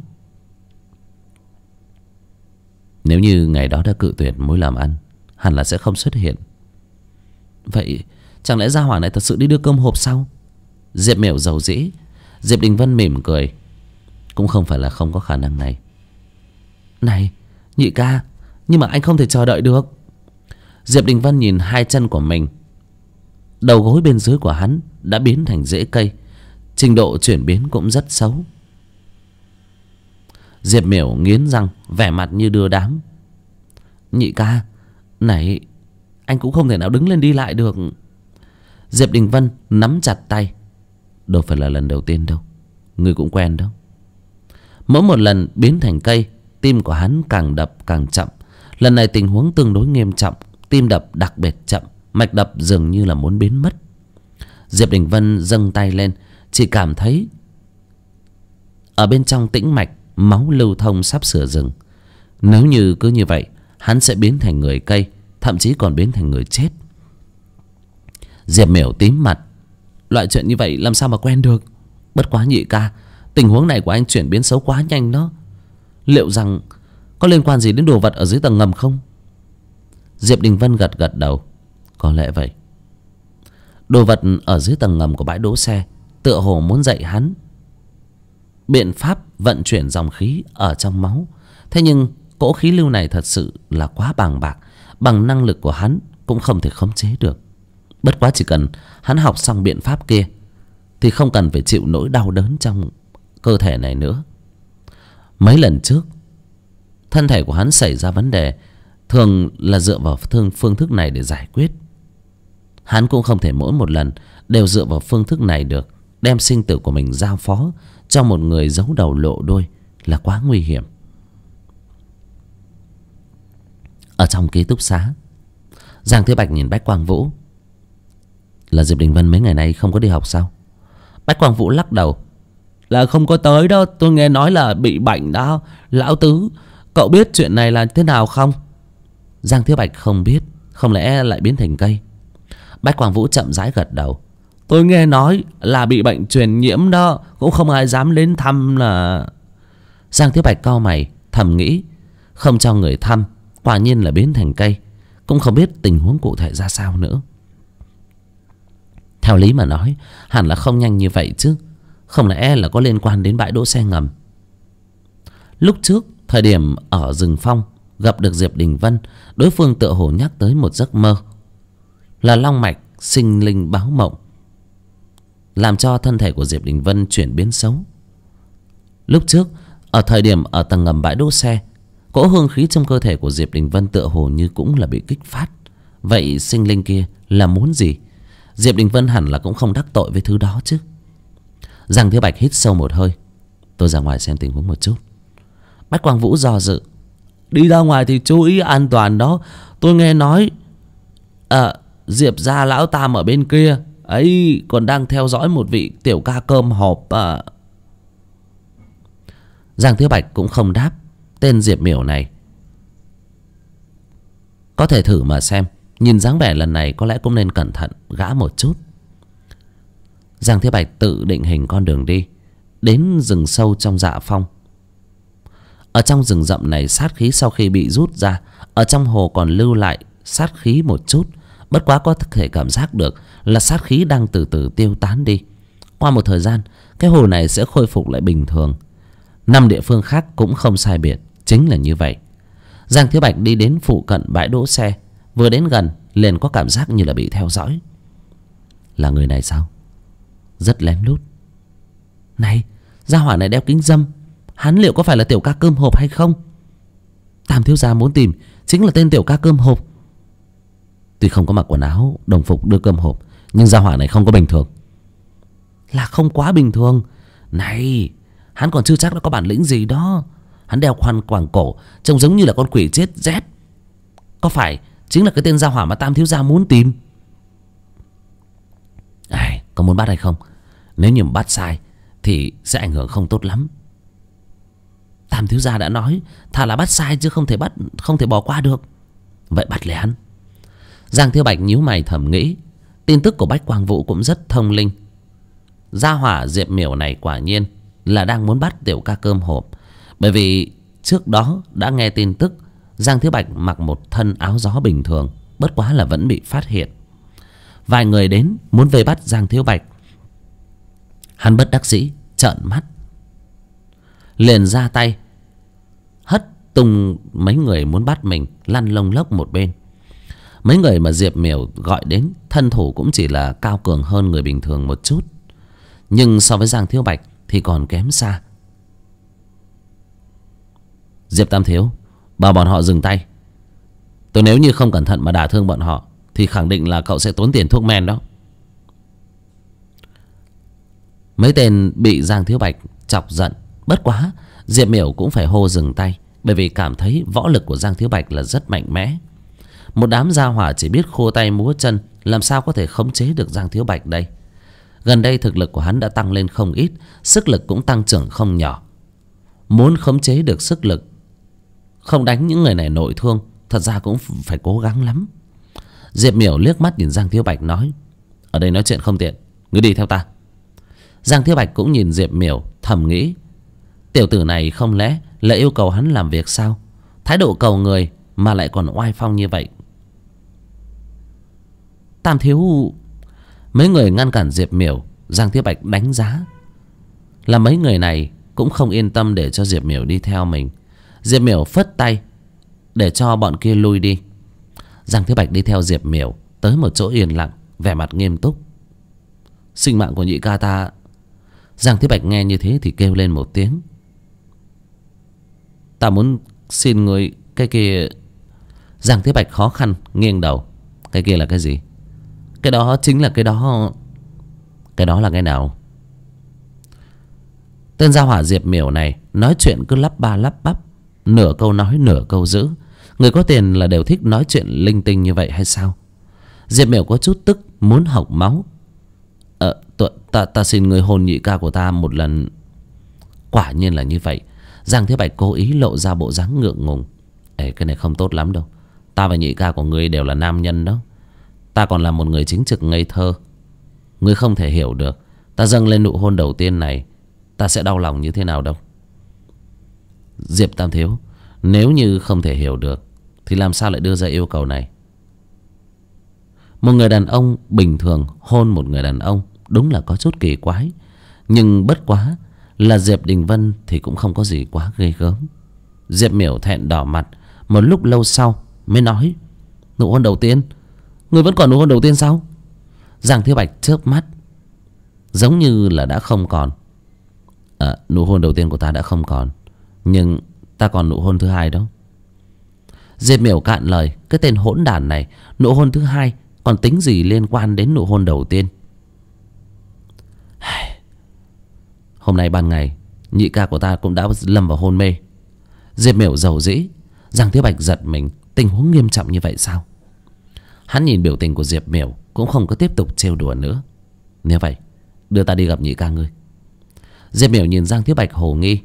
nếu như ngày đó đã cự tuyệt mối làm ăn hẳn là sẽ không xuất hiện vậy chẳng lẽ gia hỏa này thật sự đi đưa cơm hộp sau diệp miểu giàu dĩ diệp đình vân mỉm cười cũng không phải là không có khả năng này này nhị ca nhưng mà anh không thể chờ đợi được diệp đình văn nhìn hai chân của mình đầu gối bên dưới của hắn đã biến thành rễ cây trình độ chuyển biến cũng rất xấu diệp miểu nghiến răng vẻ mặt như đưa đám nhị ca này anh cũng không thể nào đứng lên đi lại được diệp đình vân nắm chặt tay đâu phải là lần đầu tiên đâu người cũng quen đâu mỗi một lần biến thành cây tim của hắn càng đập càng chậm lần này tình huống tương đối nghiêm trọng tim đập đặc biệt chậm mạch đập dường như là muốn biến mất diệp đình vân dâng tay lên chỉ cảm thấy ở bên trong tĩnh mạch máu lưu thông sắp sửa dừng nếu như cứ như vậy hắn sẽ biến thành người cây thậm chí còn biến thành người chết diệp miểu tím mặt loại chuyện như vậy làm sao mà quen được bất quá nhị ca tình huống này của anh chuyển biến xấu quá nhanh đó liệu rằng có liên quan gì đến đồ vật ở dưới tầng ngầm không diệp đình vân gật gật đầu có lẽ vậy đồ vật ở dưới tầng ngầm của bãi đỗ xe tựa hồ muốn dạy hắn biện pháp vận chuyển dòng khí ở trong máu thế nhưng cỗ khí lưu này thật sự là quá bàng bạc bằng năng lực của hắn cũng không thể khống chế được bất quá chỉ cần hắn học xong biện pháp kia thì không cần phải chịu nỗi đau đớn trong cơ thể này nữa mấy lần trước thân thể của hắn xảy ra vấn đề thường là dựa vào thương phương thức này để giải quyết hắn cũng không thể mỗi một lần đều dựa vào phương thức này được đem sinh tử của mình giao phó cho một người giấu đầu lộ đôi là quá nguy hiểm ở trong ký túc xá giang thế bạch nhìn bách quang vũ là diệp đình vân mấy ngày nay không có đi học sao bách quang vũ lắc đầu là không có tới đó tôi nghe nói là bị bệnh đó lão tứ cậu biết chuyện này là thế nào không Giang Thiếu Bạch không biết Không lẽ lại biến thành cây Bách Quang Vũ chậm rãi gật đầu Tôi nghe nói là bị bệnh truyền nhiễm đó Cũng không ai dám đến thăm là Giang Thiếu Bạch cau mày Thầm nghĩ Không cho người thăm Quả nhiên là biến thành cây Cũng không biết tình huống cụ thể ra sao nữa Theo lý mà nói Hẳn là không nhanh như vậy chứ Không lẽ là có liên quan đến bãi đỗ xe ngầm Lúc trước Thời điểm ở rừng phong gặp được diệp đình vân đối phương tựa hồ nhắc tới một giấc mơ là long mạch sinh linh báo mộng làm cho thân thể của diệp đình vân chuyển biến xấu lúc trước ở thời điểm ở tầng ngầm bãi đỗ xe cỗ hương khí trong cơ thể của diệp đình vân tựa hồ như cũng là bị kích phát vậy sinh linh kia là muốn gì diệp đình vân hẳn là cũng không đắc tội với thứ đó chứ giang thiếu bạch hít sâu một hơi tôi ra ngoài xem tình huống một chút bách quang vũ do dự Đi ra ngoài thì chú ý an toàn đó Tôi nghe nói À Diệp gia lão tam ở bên kia ấy còn đang theo dõi một vị tiểu ca cơm hộp à. Giang Thiếu Bạch cũng không đáp tên Diệp Miểu này. Có thể thử mà xem, nhìn dáng vẻ lần này có lẽ cũng nên cẩn thận, gã một chút. Giang Thiếu Bạch tự định hình con đường đi, đến rừng sâu trong dạ phong ở trong rừng rậm này sát khí sau khi bị rút ra ở trong hồ còn lưu lại sát khí một chút bất quá có thể cảm giác được là sát khí đang từ từ tiêu tán đi qua một thời gian cái hồ này sẽ khôi phục lại bình thường năm địa phương khác cũng không sai biệt chính là như vậy giang thiếu bạch đi đến phụ cận bãi đỗ xe vừa đến gần liền có cảm giác như là bị theo dõi là người này sao rất lén lút này gia hỏa này đeo kính dâm hắn liệu có phải là tiểu ca cơm hộp hay không tam thiếu gia muốn tìm chính là tên tiểu ca cơm hộp tuy không có mặc quần áo đồng phục đưa cơm hộp nhưng gia hỏa này không có bình thường là không quá bình thường này hắn còn chưa chắc đã có bản lĩnh gì đó hắn đeo khoan quàng cổ trông giống như là con quỷ chết rét có phải chính là cái tên gia hỏa mà tam thiếu gia muốn tìm ai có muốn bắt hay không nếu như bắt sai thì sẽ ảnh hưởng không tốt lắm tam thiếu gia đã nói thà là bắt sai chứ không thể bắt không thể bỏ qua được vậy bắt lén giang thiếu bạch nhíu mày thầm nghĩ tin tức của bách quang vũ cũng rất thông linh gia hỏa diệp miểu này quả nhiên là đang muốn bắt tiểu ca cơm hộp bởi vì trước đó đã nghe tin tức giang thiếu bạch mặc một thân áo gió bình thường bất quá là vẫn bị phát hiện vài người đến muốn vây bắt giang thiếu bạch hắn bất đắc dĩ trợn mắt liền ra tay hất tung mấy người muốn bắt mình lăn lông lốc một bên mấy người mà diệp miểu gọi đến thân thủ cũng chỉ là cao cường hơn người bình thường một chút nhưng so với giang thiếu bạch thì còn kém xa diệp tam thiếu bảo bọn họ dừng tay tôi nếu như không cẩn thận mà đả thương bọn họ thì khẳng định là cậu sẽ tốn tiền thuốc men đó mấy tên bị giang thiếu bạch chọc giận bất quá diệp miểu cũng phải hô dừng tay bởi vì cảm thấy võ lực của giang thiếu bạch là rất mạnh mẽ một đám gia hỏa chỉ biết khô tay múa chân làm sao có thể khống chế được giang thiếu bạch đây gần đây thực lực của hắn đã tăng lên không ít sức lực cũng tăng trưởng không nhỏ muốn khống chế được sức lực không đánh những người này nội thương thật ra cũng phải cố gắng lắm diệp miểu liếc mắt nhìn giang thiếu bạch nói ở đây nói chuyện không tiện ngươi đi theo ta giang thiếu bạch cũng nhìn diệp miểu thầm nghĩ tiểu tử này không lẽ là yêu cầu hắn làm việc sao thái độ cầu người mà lại còn oai phong như vậy tam thiếu mấy người ngăn cản diệp miểu giang thiết bạch đánh giá là mấy người này cũng không yên tâm để cho diệp miểu đi theo mình diệp miểu phất tay để cho bọn kia lui đi giang thiết bạch đi theo diệp miểu tới một chỗ yên lặng vẻ mặt nghiêm túc sinh mạng của nhị ca ta giang thiết bạch nghe như thế thì kêu lên một tiếng ta muốn xin người cái kia giang thế bạch khó khăn nghiêng đầu cái kia là cái gì cái đó chính là cái đó cái đó là cái nào tên gia hỏa diệp miểu này nói chuyện cứ lắp ba lắp bắp nửa câu nói nửa câu giữ người có tiền là đều thích nói chuyện linh tinh như vậy hay sao diệp miểu có chút tức muốn học máu ờ ta ta xin người hồn nhị ca của ta một lần quả nhiên là như vậy giang thế bạch cố ý lộ ra bộ dáng ngượng ngùng ê cái này không tốt lắm đâu ta và nhị ca của ngươi đều là nam nhân đó ta còn là một người chính trực ngây thơ ngươi không thể hiểu được ta dâng lên nụ hôn đầu tiên này ta sẽ đau lòng như thế nào đâu diệp tam thiếu nếu như không thể hiểu được thì làm sao lại đưa ra yêu cầu này một người đàn ông bình thường hôn một người đàn ông đúng là có chút kỳ quái nhưng bất quá là diệp đình vân thì cũng không có gì quá ghê gớm diệp miểu thẹn đỏ mặt một lúc lâu sau mới nói nụ hôn đầu tiên người vẫn còn nụ hôn đầu tiên sao giang thiếu bạch chớp mắt giống như là đã không còn à, nụ hôn đầu tiên của ta đã không còn nhưng ta còn nụ hôn thứ hai đó diệp miểu cạn lời cái tên hỗn đản này nụ hôn thứ hai còn tính gì liên quan đến nụ hôn đầu tiên hôm nay ban ngày nhị ca của ta cũng đã lâm vào hôn mê diệp miểu giàu dĩ giang thiếu bạch giật mình tình huống nghiêm trọng như vậy sao hắn nhìn biểu tình của diệp miểu cũng không có tiếp tục trêu đùa nữa nếu vậy đưa ta đi gặp nhị ca ngươi diệp miểu nhìn giang thiếu bạch hồ nghi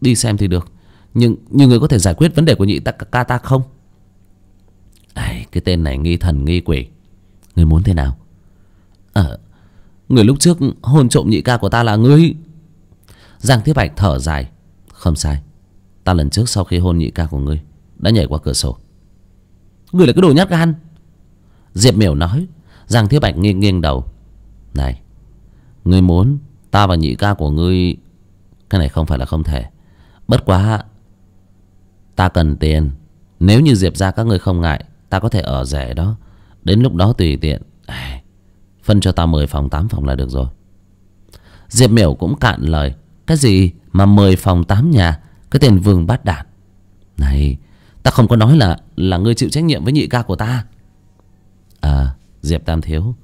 đi xem thì được nhưng như người có thể giải quyết vấn đề của nhị ta, ca ta không Ai, cái tên này nghi thần nghi quỷ người muốn thế nào ờ người lúc trước hôn trộm nhị ca của ta là ngươi giang thế bạch thở dài không sai ta lần trước sau khi hôn nhị ca của ngươi đã nhảy qua cửa sổ ngươi là cái đồ nhát gan diệp miểu nói giang thế bạch nghiêng nghiêng đầu này ngươi muốn ta và nhị ca của ngươi cái này không phải là không thể bất quá ta cần tiền nếu như diệp ra các ngươi không ngại ta có thể ở rẻ đó đến lúc đó tùy tiện phân cho ta mười phòng tám phòng là được rồi diệp miểu cũng cạn lời cái gì mà 10 phòng tám nhà Cái tên vương bát đản Này ta không có nói là Là ngươi chịu trách nhiệm với nhị ca của ta À Diệp Tam Thiếu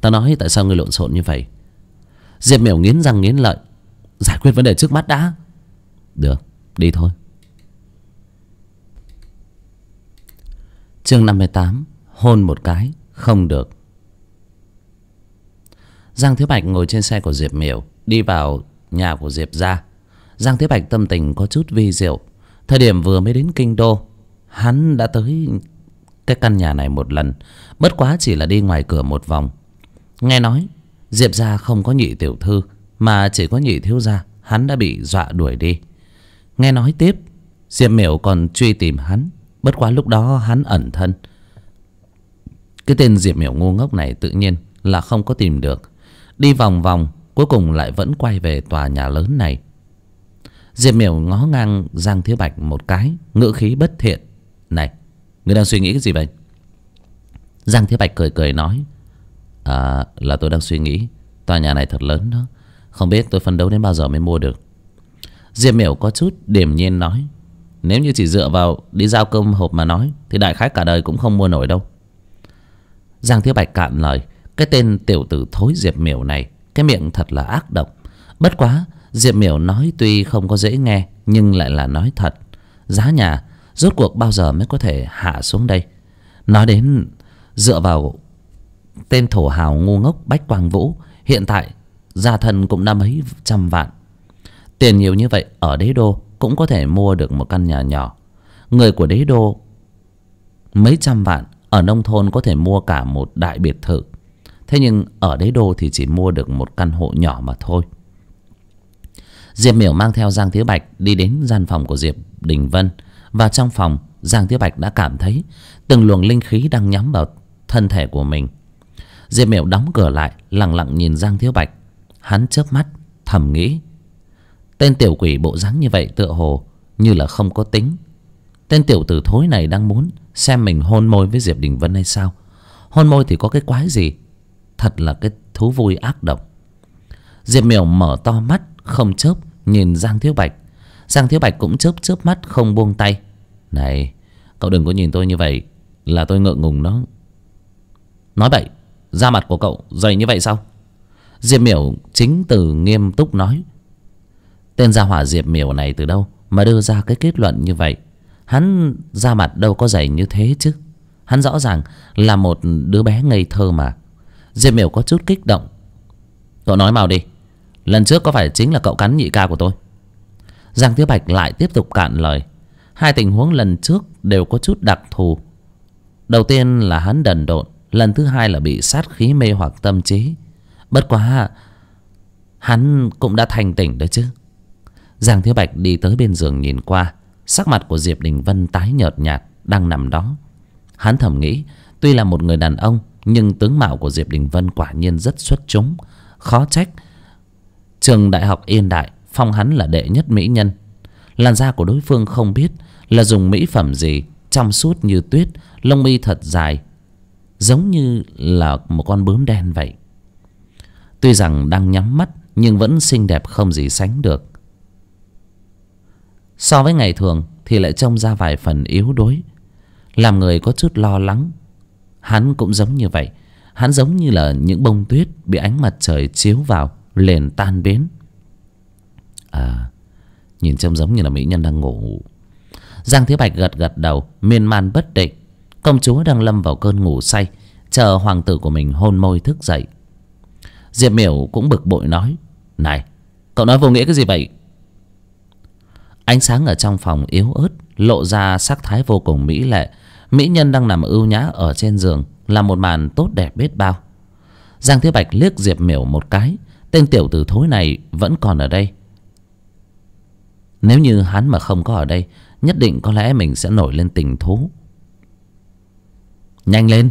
Ta nói tại sao ngươi lộn xộn như vậy Diệp Miểu nghiến răng nghiến lợi Giải quyết vấn đề trước mắt đã Được đi thôi Chương năm mươi tám Hôn một cái Không được Giang Thiếu Bạch ngồi trên xe của Diệp Miểu Đi vào nhà của diệp gia giang thế bạch tâm tình có chút vi diệu thời điểm vừa mới đến kinh đô hắn đã tới cái căn nhà này một lần bất quá chỉ là đi ngoài cửa một vòng nghe nói diệp gia không có nhị tiểu thư mà chỉ có nhị thiếu gia hắn đã bị dọa đuổi đi nghe nói tiếp diệp miểu còn truy tìm hắn bất quá lúc đó hắn ẩn thân cái tên diệp miểu ngu ngốc này tự nhiên là không có tìm được đi vòng vòng cuối cùng lại vẫn quay về tòa nhà lớn này diệp miểu ngó ngang giang thiếu bạch một cái ngữ khí bất thiện này người đang suy nghĩ cái gì vậy giang thiếu bạch cười cười nói à là tôi đang suy nghĩ tòa nhà này thật lớn đó không biết tôi phấn đấu đến bao giờ mới mua được diệp miểu có chút điềm nhiên nói nếu như chỉ dựa vào đi giao cơm hộp mà nói thì đại khái cả đời cũng không mua nổi đâu giang thiếu bạch cạn lời cái tên tiểu tử thối diệp miểu này cái miệng thật là ác độc bất quá diệp miểu nói tuy không có dễ nghe nhưng lại là nói thật giá nhà rốt cuộc bao giờ mới có thể hạ xuống đây nói đến dựa vào tên thổ hào ngu ngốc bách quang vũ hiện tại gia thân cũng đã mấy trăm vạn tiền nhiều như vậy ở đế đô cũng có thể mua được một căn nhà nhỏ người của đế đô mấy trăm vạn ở nông thôn có thể mua cả một đại biệt thự thế nhưng ở đế đô thì chỉ mua được một căn hộ nhỏ mà thôi diệp miểu mang theo giang thiếu bạch đi đến gian phòng của diệp đình vân và trong phòng giang thiếu bạch đã cảm thấy từng luồng linh khí đang nhắm vào thân thể của mình diệp miểu đóng cửa lại lẳng lặng nhìn giang thiếu bạch hắn chớp mắt thầm nghĩ tên tiểu quỷ bộ dáng như vậy tựa hồ như là không có tính tên tiểu tử thối này đang muốn xem mình hôn môi với diệp đình vân hay sao hôn môi thì có cái quái gì thật là cái thú vui ác độc diệp miểu mở to mắt không chớp nhìn giang thiếu bạch giang thiếu bạch cũng chớp chớp mắt không buông tay này cậu đừng có nhìn tôi như vậy là tôi ngượng ngùng nó nói vậy da mặt của cậu dày như vậy sao diệp miểu chính từ nghiêm túc nói tên gia hỏa diệp miểu này từ đâu mà đưa ra cái kết luận như vậy hắn da mặt đâu có dày như thế chứ hắn rõ ràng là một đứa bé ngây thơ mà diệp miểu có chút kích động cậu nói mau đi lần trước có phải chính là cậu cắn nhị ca của tôi giang thiếu bạch lại tiếp tục cạn lời hai tình huống lần trước đều có chút đặc thù đầu tiên là hắn đần độn lần thứ hai là bị sát khí mê hoặc tâm trí bất quá hắn cũng đã thành tỉnh đấy chứ giang thiếu bạch đi tới bên giường nhìn qua sắc mặt của diệp đình vân tái nhợt nhạt đang nằm đó hắn thầm nghĩ tuy là một người đàn ông nhưng tướng mạo của diệp đình vân quả nhiên rất xuất chúng khó trách trường đại học yên đại phong hắn là đệ nhất mỹ nhân làn da của đối phương không biết là dùng mỹ phẩm gì trong suốt như tuyết lông mi thật dài giống như là một con bướm đen vậy tuy rằng đang nhắm mắt nhưng vẫn xinh đẹp không gì sánh được so với ngày thường thì lại trông ra vài phần yếu đuối làm người có chút lo lắng hắn cũng giống như vậy hắn giống như là những bông tuyết bị ánh mặt trời chiếu vào liền tan biến à nhìn trông giống như là mỹ nhân đang ngủ giang thiếu bạch gật gật đầu miên man bất định công chúa đang lâm vào cơn ngủ say chờ hoàng tử của mình hôn môi thức dậy diệp miểu cũng bực bội nói này cậu nói vô nghĩa cái gì vậy ánh sáng ở trong phòng yếu ớt lộ ra sắc thái vô cùng mỹ lệ mỹ nhân đang nằm ưu nhã ở trên giường là một màn tốt đẹp biết bao giang Thiếu bạch liếc diệp miểu một cái tên tiểu tử thối này vẫn còn ở đây nếu như hắn mà không có ở đây nhất định có lẽ mình sẽ nổi lên tình thú nhanh lên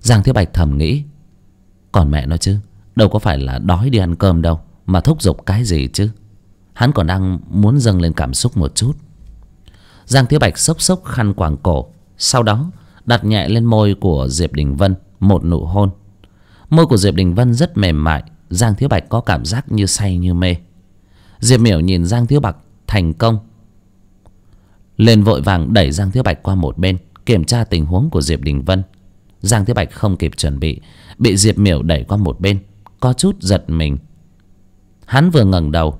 giang Thiếu bạch thầm nghĩ còn mẹ nó chứ đâu có phải là đói đi ăn cơm đâu mà thúc giục cái gì chứ hắn còn đang muốn dâng lên cảm xúc một chút giang Thiếu bạch xốc xốc khăn quàng cổ sau đó đặt nhẹ lên môi của diệp đình vân một nụ hôn môi của diệp đình vân rất mềm mại giang thiếu bạch có cảm giác như say như mê diệp miểu nhìn giang thiếu bạch thành công lên vội vàng đẩy giang thiếu bạch qua một bên kiểm tra tình huống của diệp đình vân giang thiếu bạch không kịp chuẩn bị bị diệp miểu đẩy qua một bên có chút giật mình hắn vừa ngẩng đầu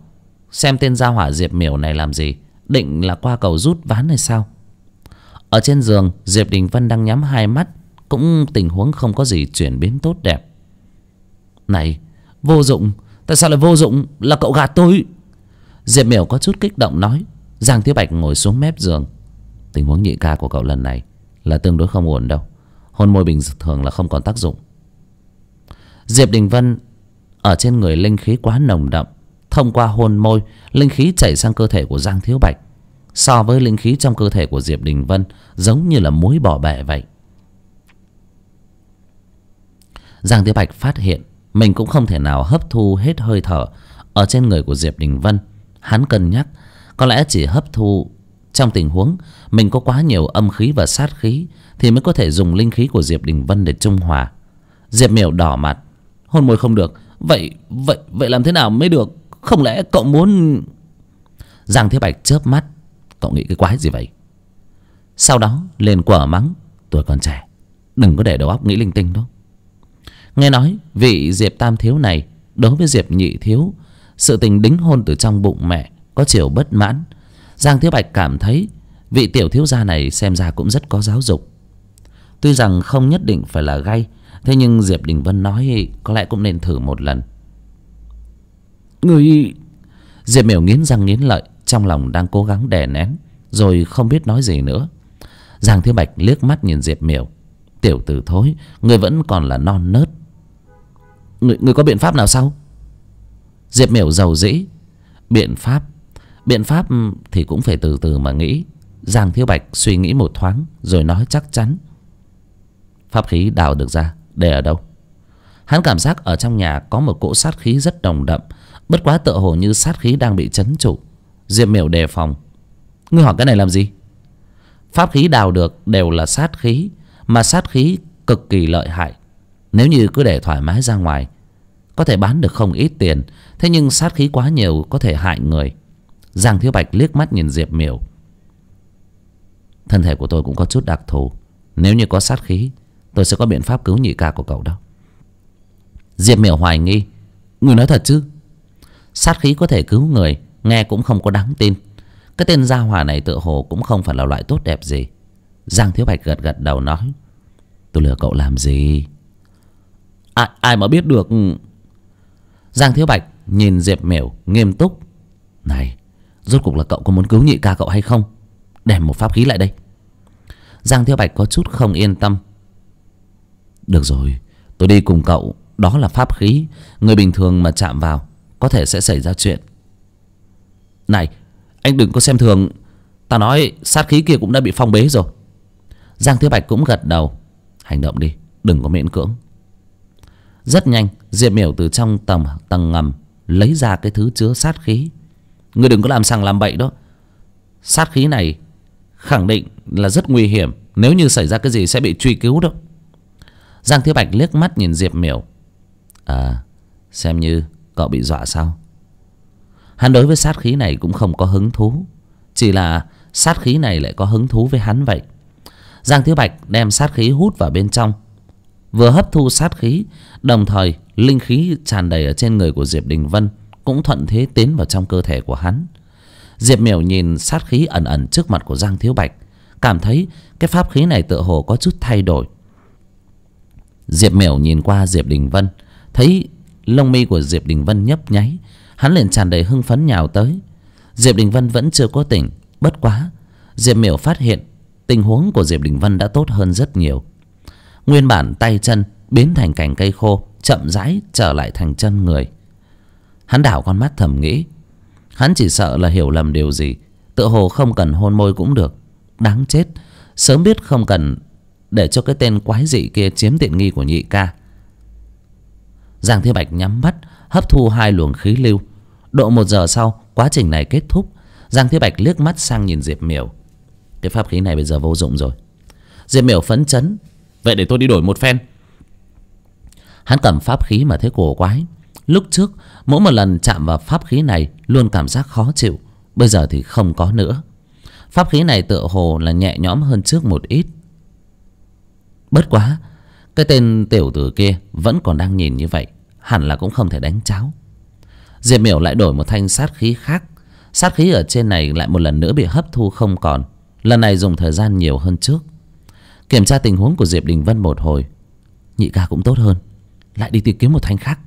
xem tên gia hỏa diệp miểu này làm gì định là qua cầu rút ván hay sao ở trên giường diệp đình vân đang nhắm hai mắt cũng tình huống không có gì chuyển biến tốt đẹp này vô dụng tại sao lại vô dụng là cậu gạt tôi diệp miểu có chút kích động nói giang thiếu bạch ngồi xuống mép giường tình huống nhị ca của cậu lần này là tương đối không ổn đâu hôn môi bình thường là không còn tác dụng diệp đình vân ở trên người linh khí quá nồng đậm thông qua hôn môi linh khí chảy sang cơ thể của giang thiếu bạch so với linh khí trong cơ thể của diệp đình vân giống như là muối bỏ bể vậy giang thiếu bạch phát hiện mình cũng không thể nào hấp thu hết hơi thở ở trên người của diệp đình vân hắn cân nhắc có lẽ chỉ hấp thu trong tình huống mình có quá nhiều âm khí và sát khí thì mới có thể dùng linh khí của diệp đình vân để trung hòa diệp miểu đỏ mặt hôn môi không được vậy vậy vậy làm thế nào mới được không lẽ cậu muốn giang thế bạch chớp mắt cậu nghĩ cái quái gì vậy sau đó lên quở mắng tuổi còn trẻ đừng có để đầu óc nghĩ linh tinh đó nghe nói vị diệp tam thiếu này đối với diệp nhị thiếu sự tình đính hôn từ trong bụng mẹ có chiều bất mãn giang thiếu bạch cảm thấy vị tiểu thiếu gia này xem ra cũng rất có giáo dục tuy rằng không nhất định phải là gay thế nhưng diệp đình vân nói có lẽ cũng nên thử một lần người diệp miểu nghiến răng nghiến lợi trong lòng đang cố gắng đè nén rồi không biết nói gì nữa giang thế bạch liếc mắt nhìn diệp miểu tiểu tử thối người vẫn còn là non nớt người, người có biện pháp nào sao diệp miểu giàu dĩ biện pháp biện pháp thì cũng phải từ từ mà nghĩ giang thiếu bạch suy nghĩ một thoáng rồi nói chắc chắn pháp khí đào được ra để ở đâu hắn cảm giác ở trong nhà có một cỗ sát khí rất đồng đậm bất quá tựa hồ như sát khí đang bị chấn trụ diệp miểu đề phòng ngươi hỏi cái này làm gì pháp khí đào được đều là sát khí mà sát khí cực kỳ lợi hại nếu như cứ để thoải mái ra ngoài có thể bán được không ít tiền thế nhưng sát khí quá nhiều có thể hại người giang thiếu bạch liếc mắt nhìn diệp miểu thân thể của tôi cũng có chút đặc thù nếu như có sát khí tôi sẽ có biện pháp cứu nhị ca của cậu đó diệp miểu hoài nghi người nói thật chứ sát khí có thể cứu người nghe cũng không có đáng tin cái tên gia hòa này tựa hồ cũng không phải là loại tốt đẹp gì giang thiếu bạch gật gật đầu nói tôi lừa cậu làm gì ai, ai mà biết được giang thiếu bạch nhìn diệp miểu nghiêm túc này rốt cuộc là cậu có muốn cứu nhị ca cậu hay không đem một pháp khí lại đây giang thiếu bạch có chút không yên tâm được rồi tôi đi cùng cậu đó là pháp khí người bình thường mà chạm vào có thể sẽ xảy ra chuyện này anh đừng có xem thường Ta nói sát khí kia cũng đã bị phong bế rồi Giang Thế Bạch cũng gật đầu Hành động đi đừng có miễn cưỡng Rất nhanh Diệp Miểu từ trong tầng, tầng ngầm Lấy ra cái thứ chứa sát khí người đừng có làm sằng làm bậy đó Sát khí này Khẳng định là rất nguy hiểm Nếu như xảy ra cái gì sẽ bị truy cứu đó Giang Thế Bạch liếc mắt nhìn Diệp Miểu À xem như cậu bị dọa sao hắn đối với sát khí này cũng không có hứng thú chỉ là sát khí này lại có hứng thú với hắn vậy giang thiếu bạch đem sát khí hút vào bên trong vừa hấp thu sát khí đồng thời linh khí tràn đầy ở trên người của diệp đình vân cũng thuận thế tiến vào trong cơ thể của hắn diệp miểu nhìn sát khí ẩn ẩn trước mặt của giang thiếu bạch cảm thấy cái pháp khí này tựa hồ có chút thay đổi diệp miểu nhìn qua diệp đình vân thấy lông mi của diệp đình vân nhấp nháy hắn liền tràn đầy hưng phấn nhào tới diệp đình vân vẫn chưa có tỉnh bất quá diệp miểu phát hiện tình huống của diệp đình vân đã tốt hơn rất nhiều nguyên bản tay chân biến thành cành cây khô chậm rãi trở lại thành chân người hắn đảo con mắt thầm nghĩ hắn chỉ sợ là hiểu lầm điều gì tựa hồ không cần hôn môi cũng được đáng chết sớm biết không cần để cho cái tên quái dị kia chiếm tiện nghi của nhị ca giang thế bạch nhắm mắt hấp thu hai luồng khí lưu độ một giờ sau quá trình này kết thúc giang thế bạch liếc mắt sang nhìn diệp miểu cái pháp khí này bây giờ vô dụng rồi diệp miểu phấn chấn vậy để tôi đi đổi một phen hắn cầm pháp khí mà thấy cổ quái lúc trước mỗi một lần chạm vào pháp khí này luôn cảm giác khó chịu bây giờ thì không có nữa pháp khí này tựa hồ là nhẹ nhõm hơn trước một ít bất quá cái tên tiểu tử kia vẫn còn đang nhìn như vậy hẳn là cũng không thể đánh cháo diệp miểu lại đổi một thanh sát khí khác sát khí ở trên này lại một lần nữa bị hấp thu không còn lần này dùng thời gian nhiều hơn trước kiểm tra tình huống của diệp đình vân một hồi nhị ca cũng tốt hơn lại đi tìm kiếm một thanh khác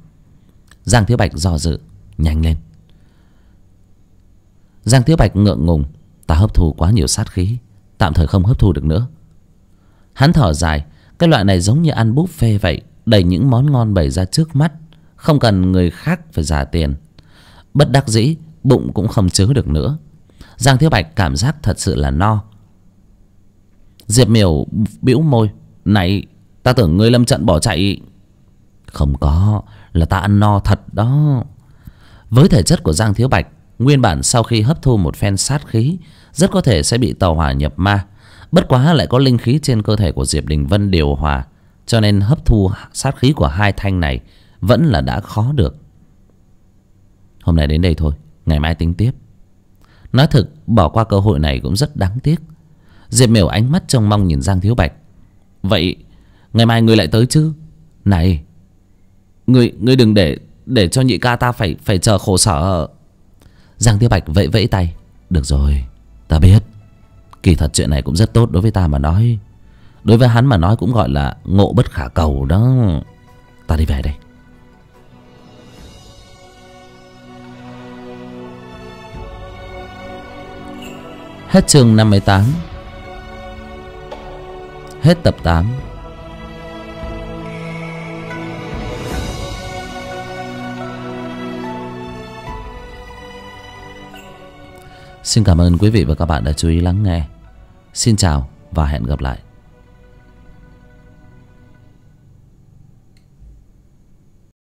giang thiếu bạch dò dự nhanh lên giang thiếu bạch ngượng ngùng ta hấp thu quá nhiều sát khí tạm thời không hấp thu được nữa hắn thở dài cái loại này giống như ăn buffet vậy đầy những món ngon bày ra trước mắt không cần người khác phải trả tiền bất đắc dĩ bụng cũng không chứa được nữa giang thiếu bạch cảm giác thật sự là no diệp miểu bĩu môi này ta tưởng người lâm trận bỏ chạy không có là ta ăn no thật đó với thể chất của giang thiếu bạch nguyên bản sau khi hấp thu một phen sát khí rất có thể sẽ bị tàu hỏa nhập ma bất quá lại có linh khí trên cơ thể của diệp đình vân điều hòa cho nên hấp thu sát khí của hai thanh này vẫn là đã khó được hôm nay đến đây thôi ngày mai tính tiếp nói thực bỏ qua cơ hội này cũng rất đáng tiếc diệp miểu ánh mắt trông mong nhìn giang thiếu bạch vậy ngày mai ngươi lại tới chứ này ngươi ngươi đừng để để cho nhị ca ta phải phải chờ khổ sở giang thiếu bạch vẫy vẫy tay được rồi ta biết kỳ thật chuyện này cũng rất tốt đối với ta mà nói đối với hắn mà nói cũng gọi là ngộ bất khả cầu đó ta đi về đây Hết chương năm mươi tám, Hết tập tám. Xin cảm ơn quý vị và các bạn đã chú ý lắng nghe. Xin chào và hẹn gặp lại.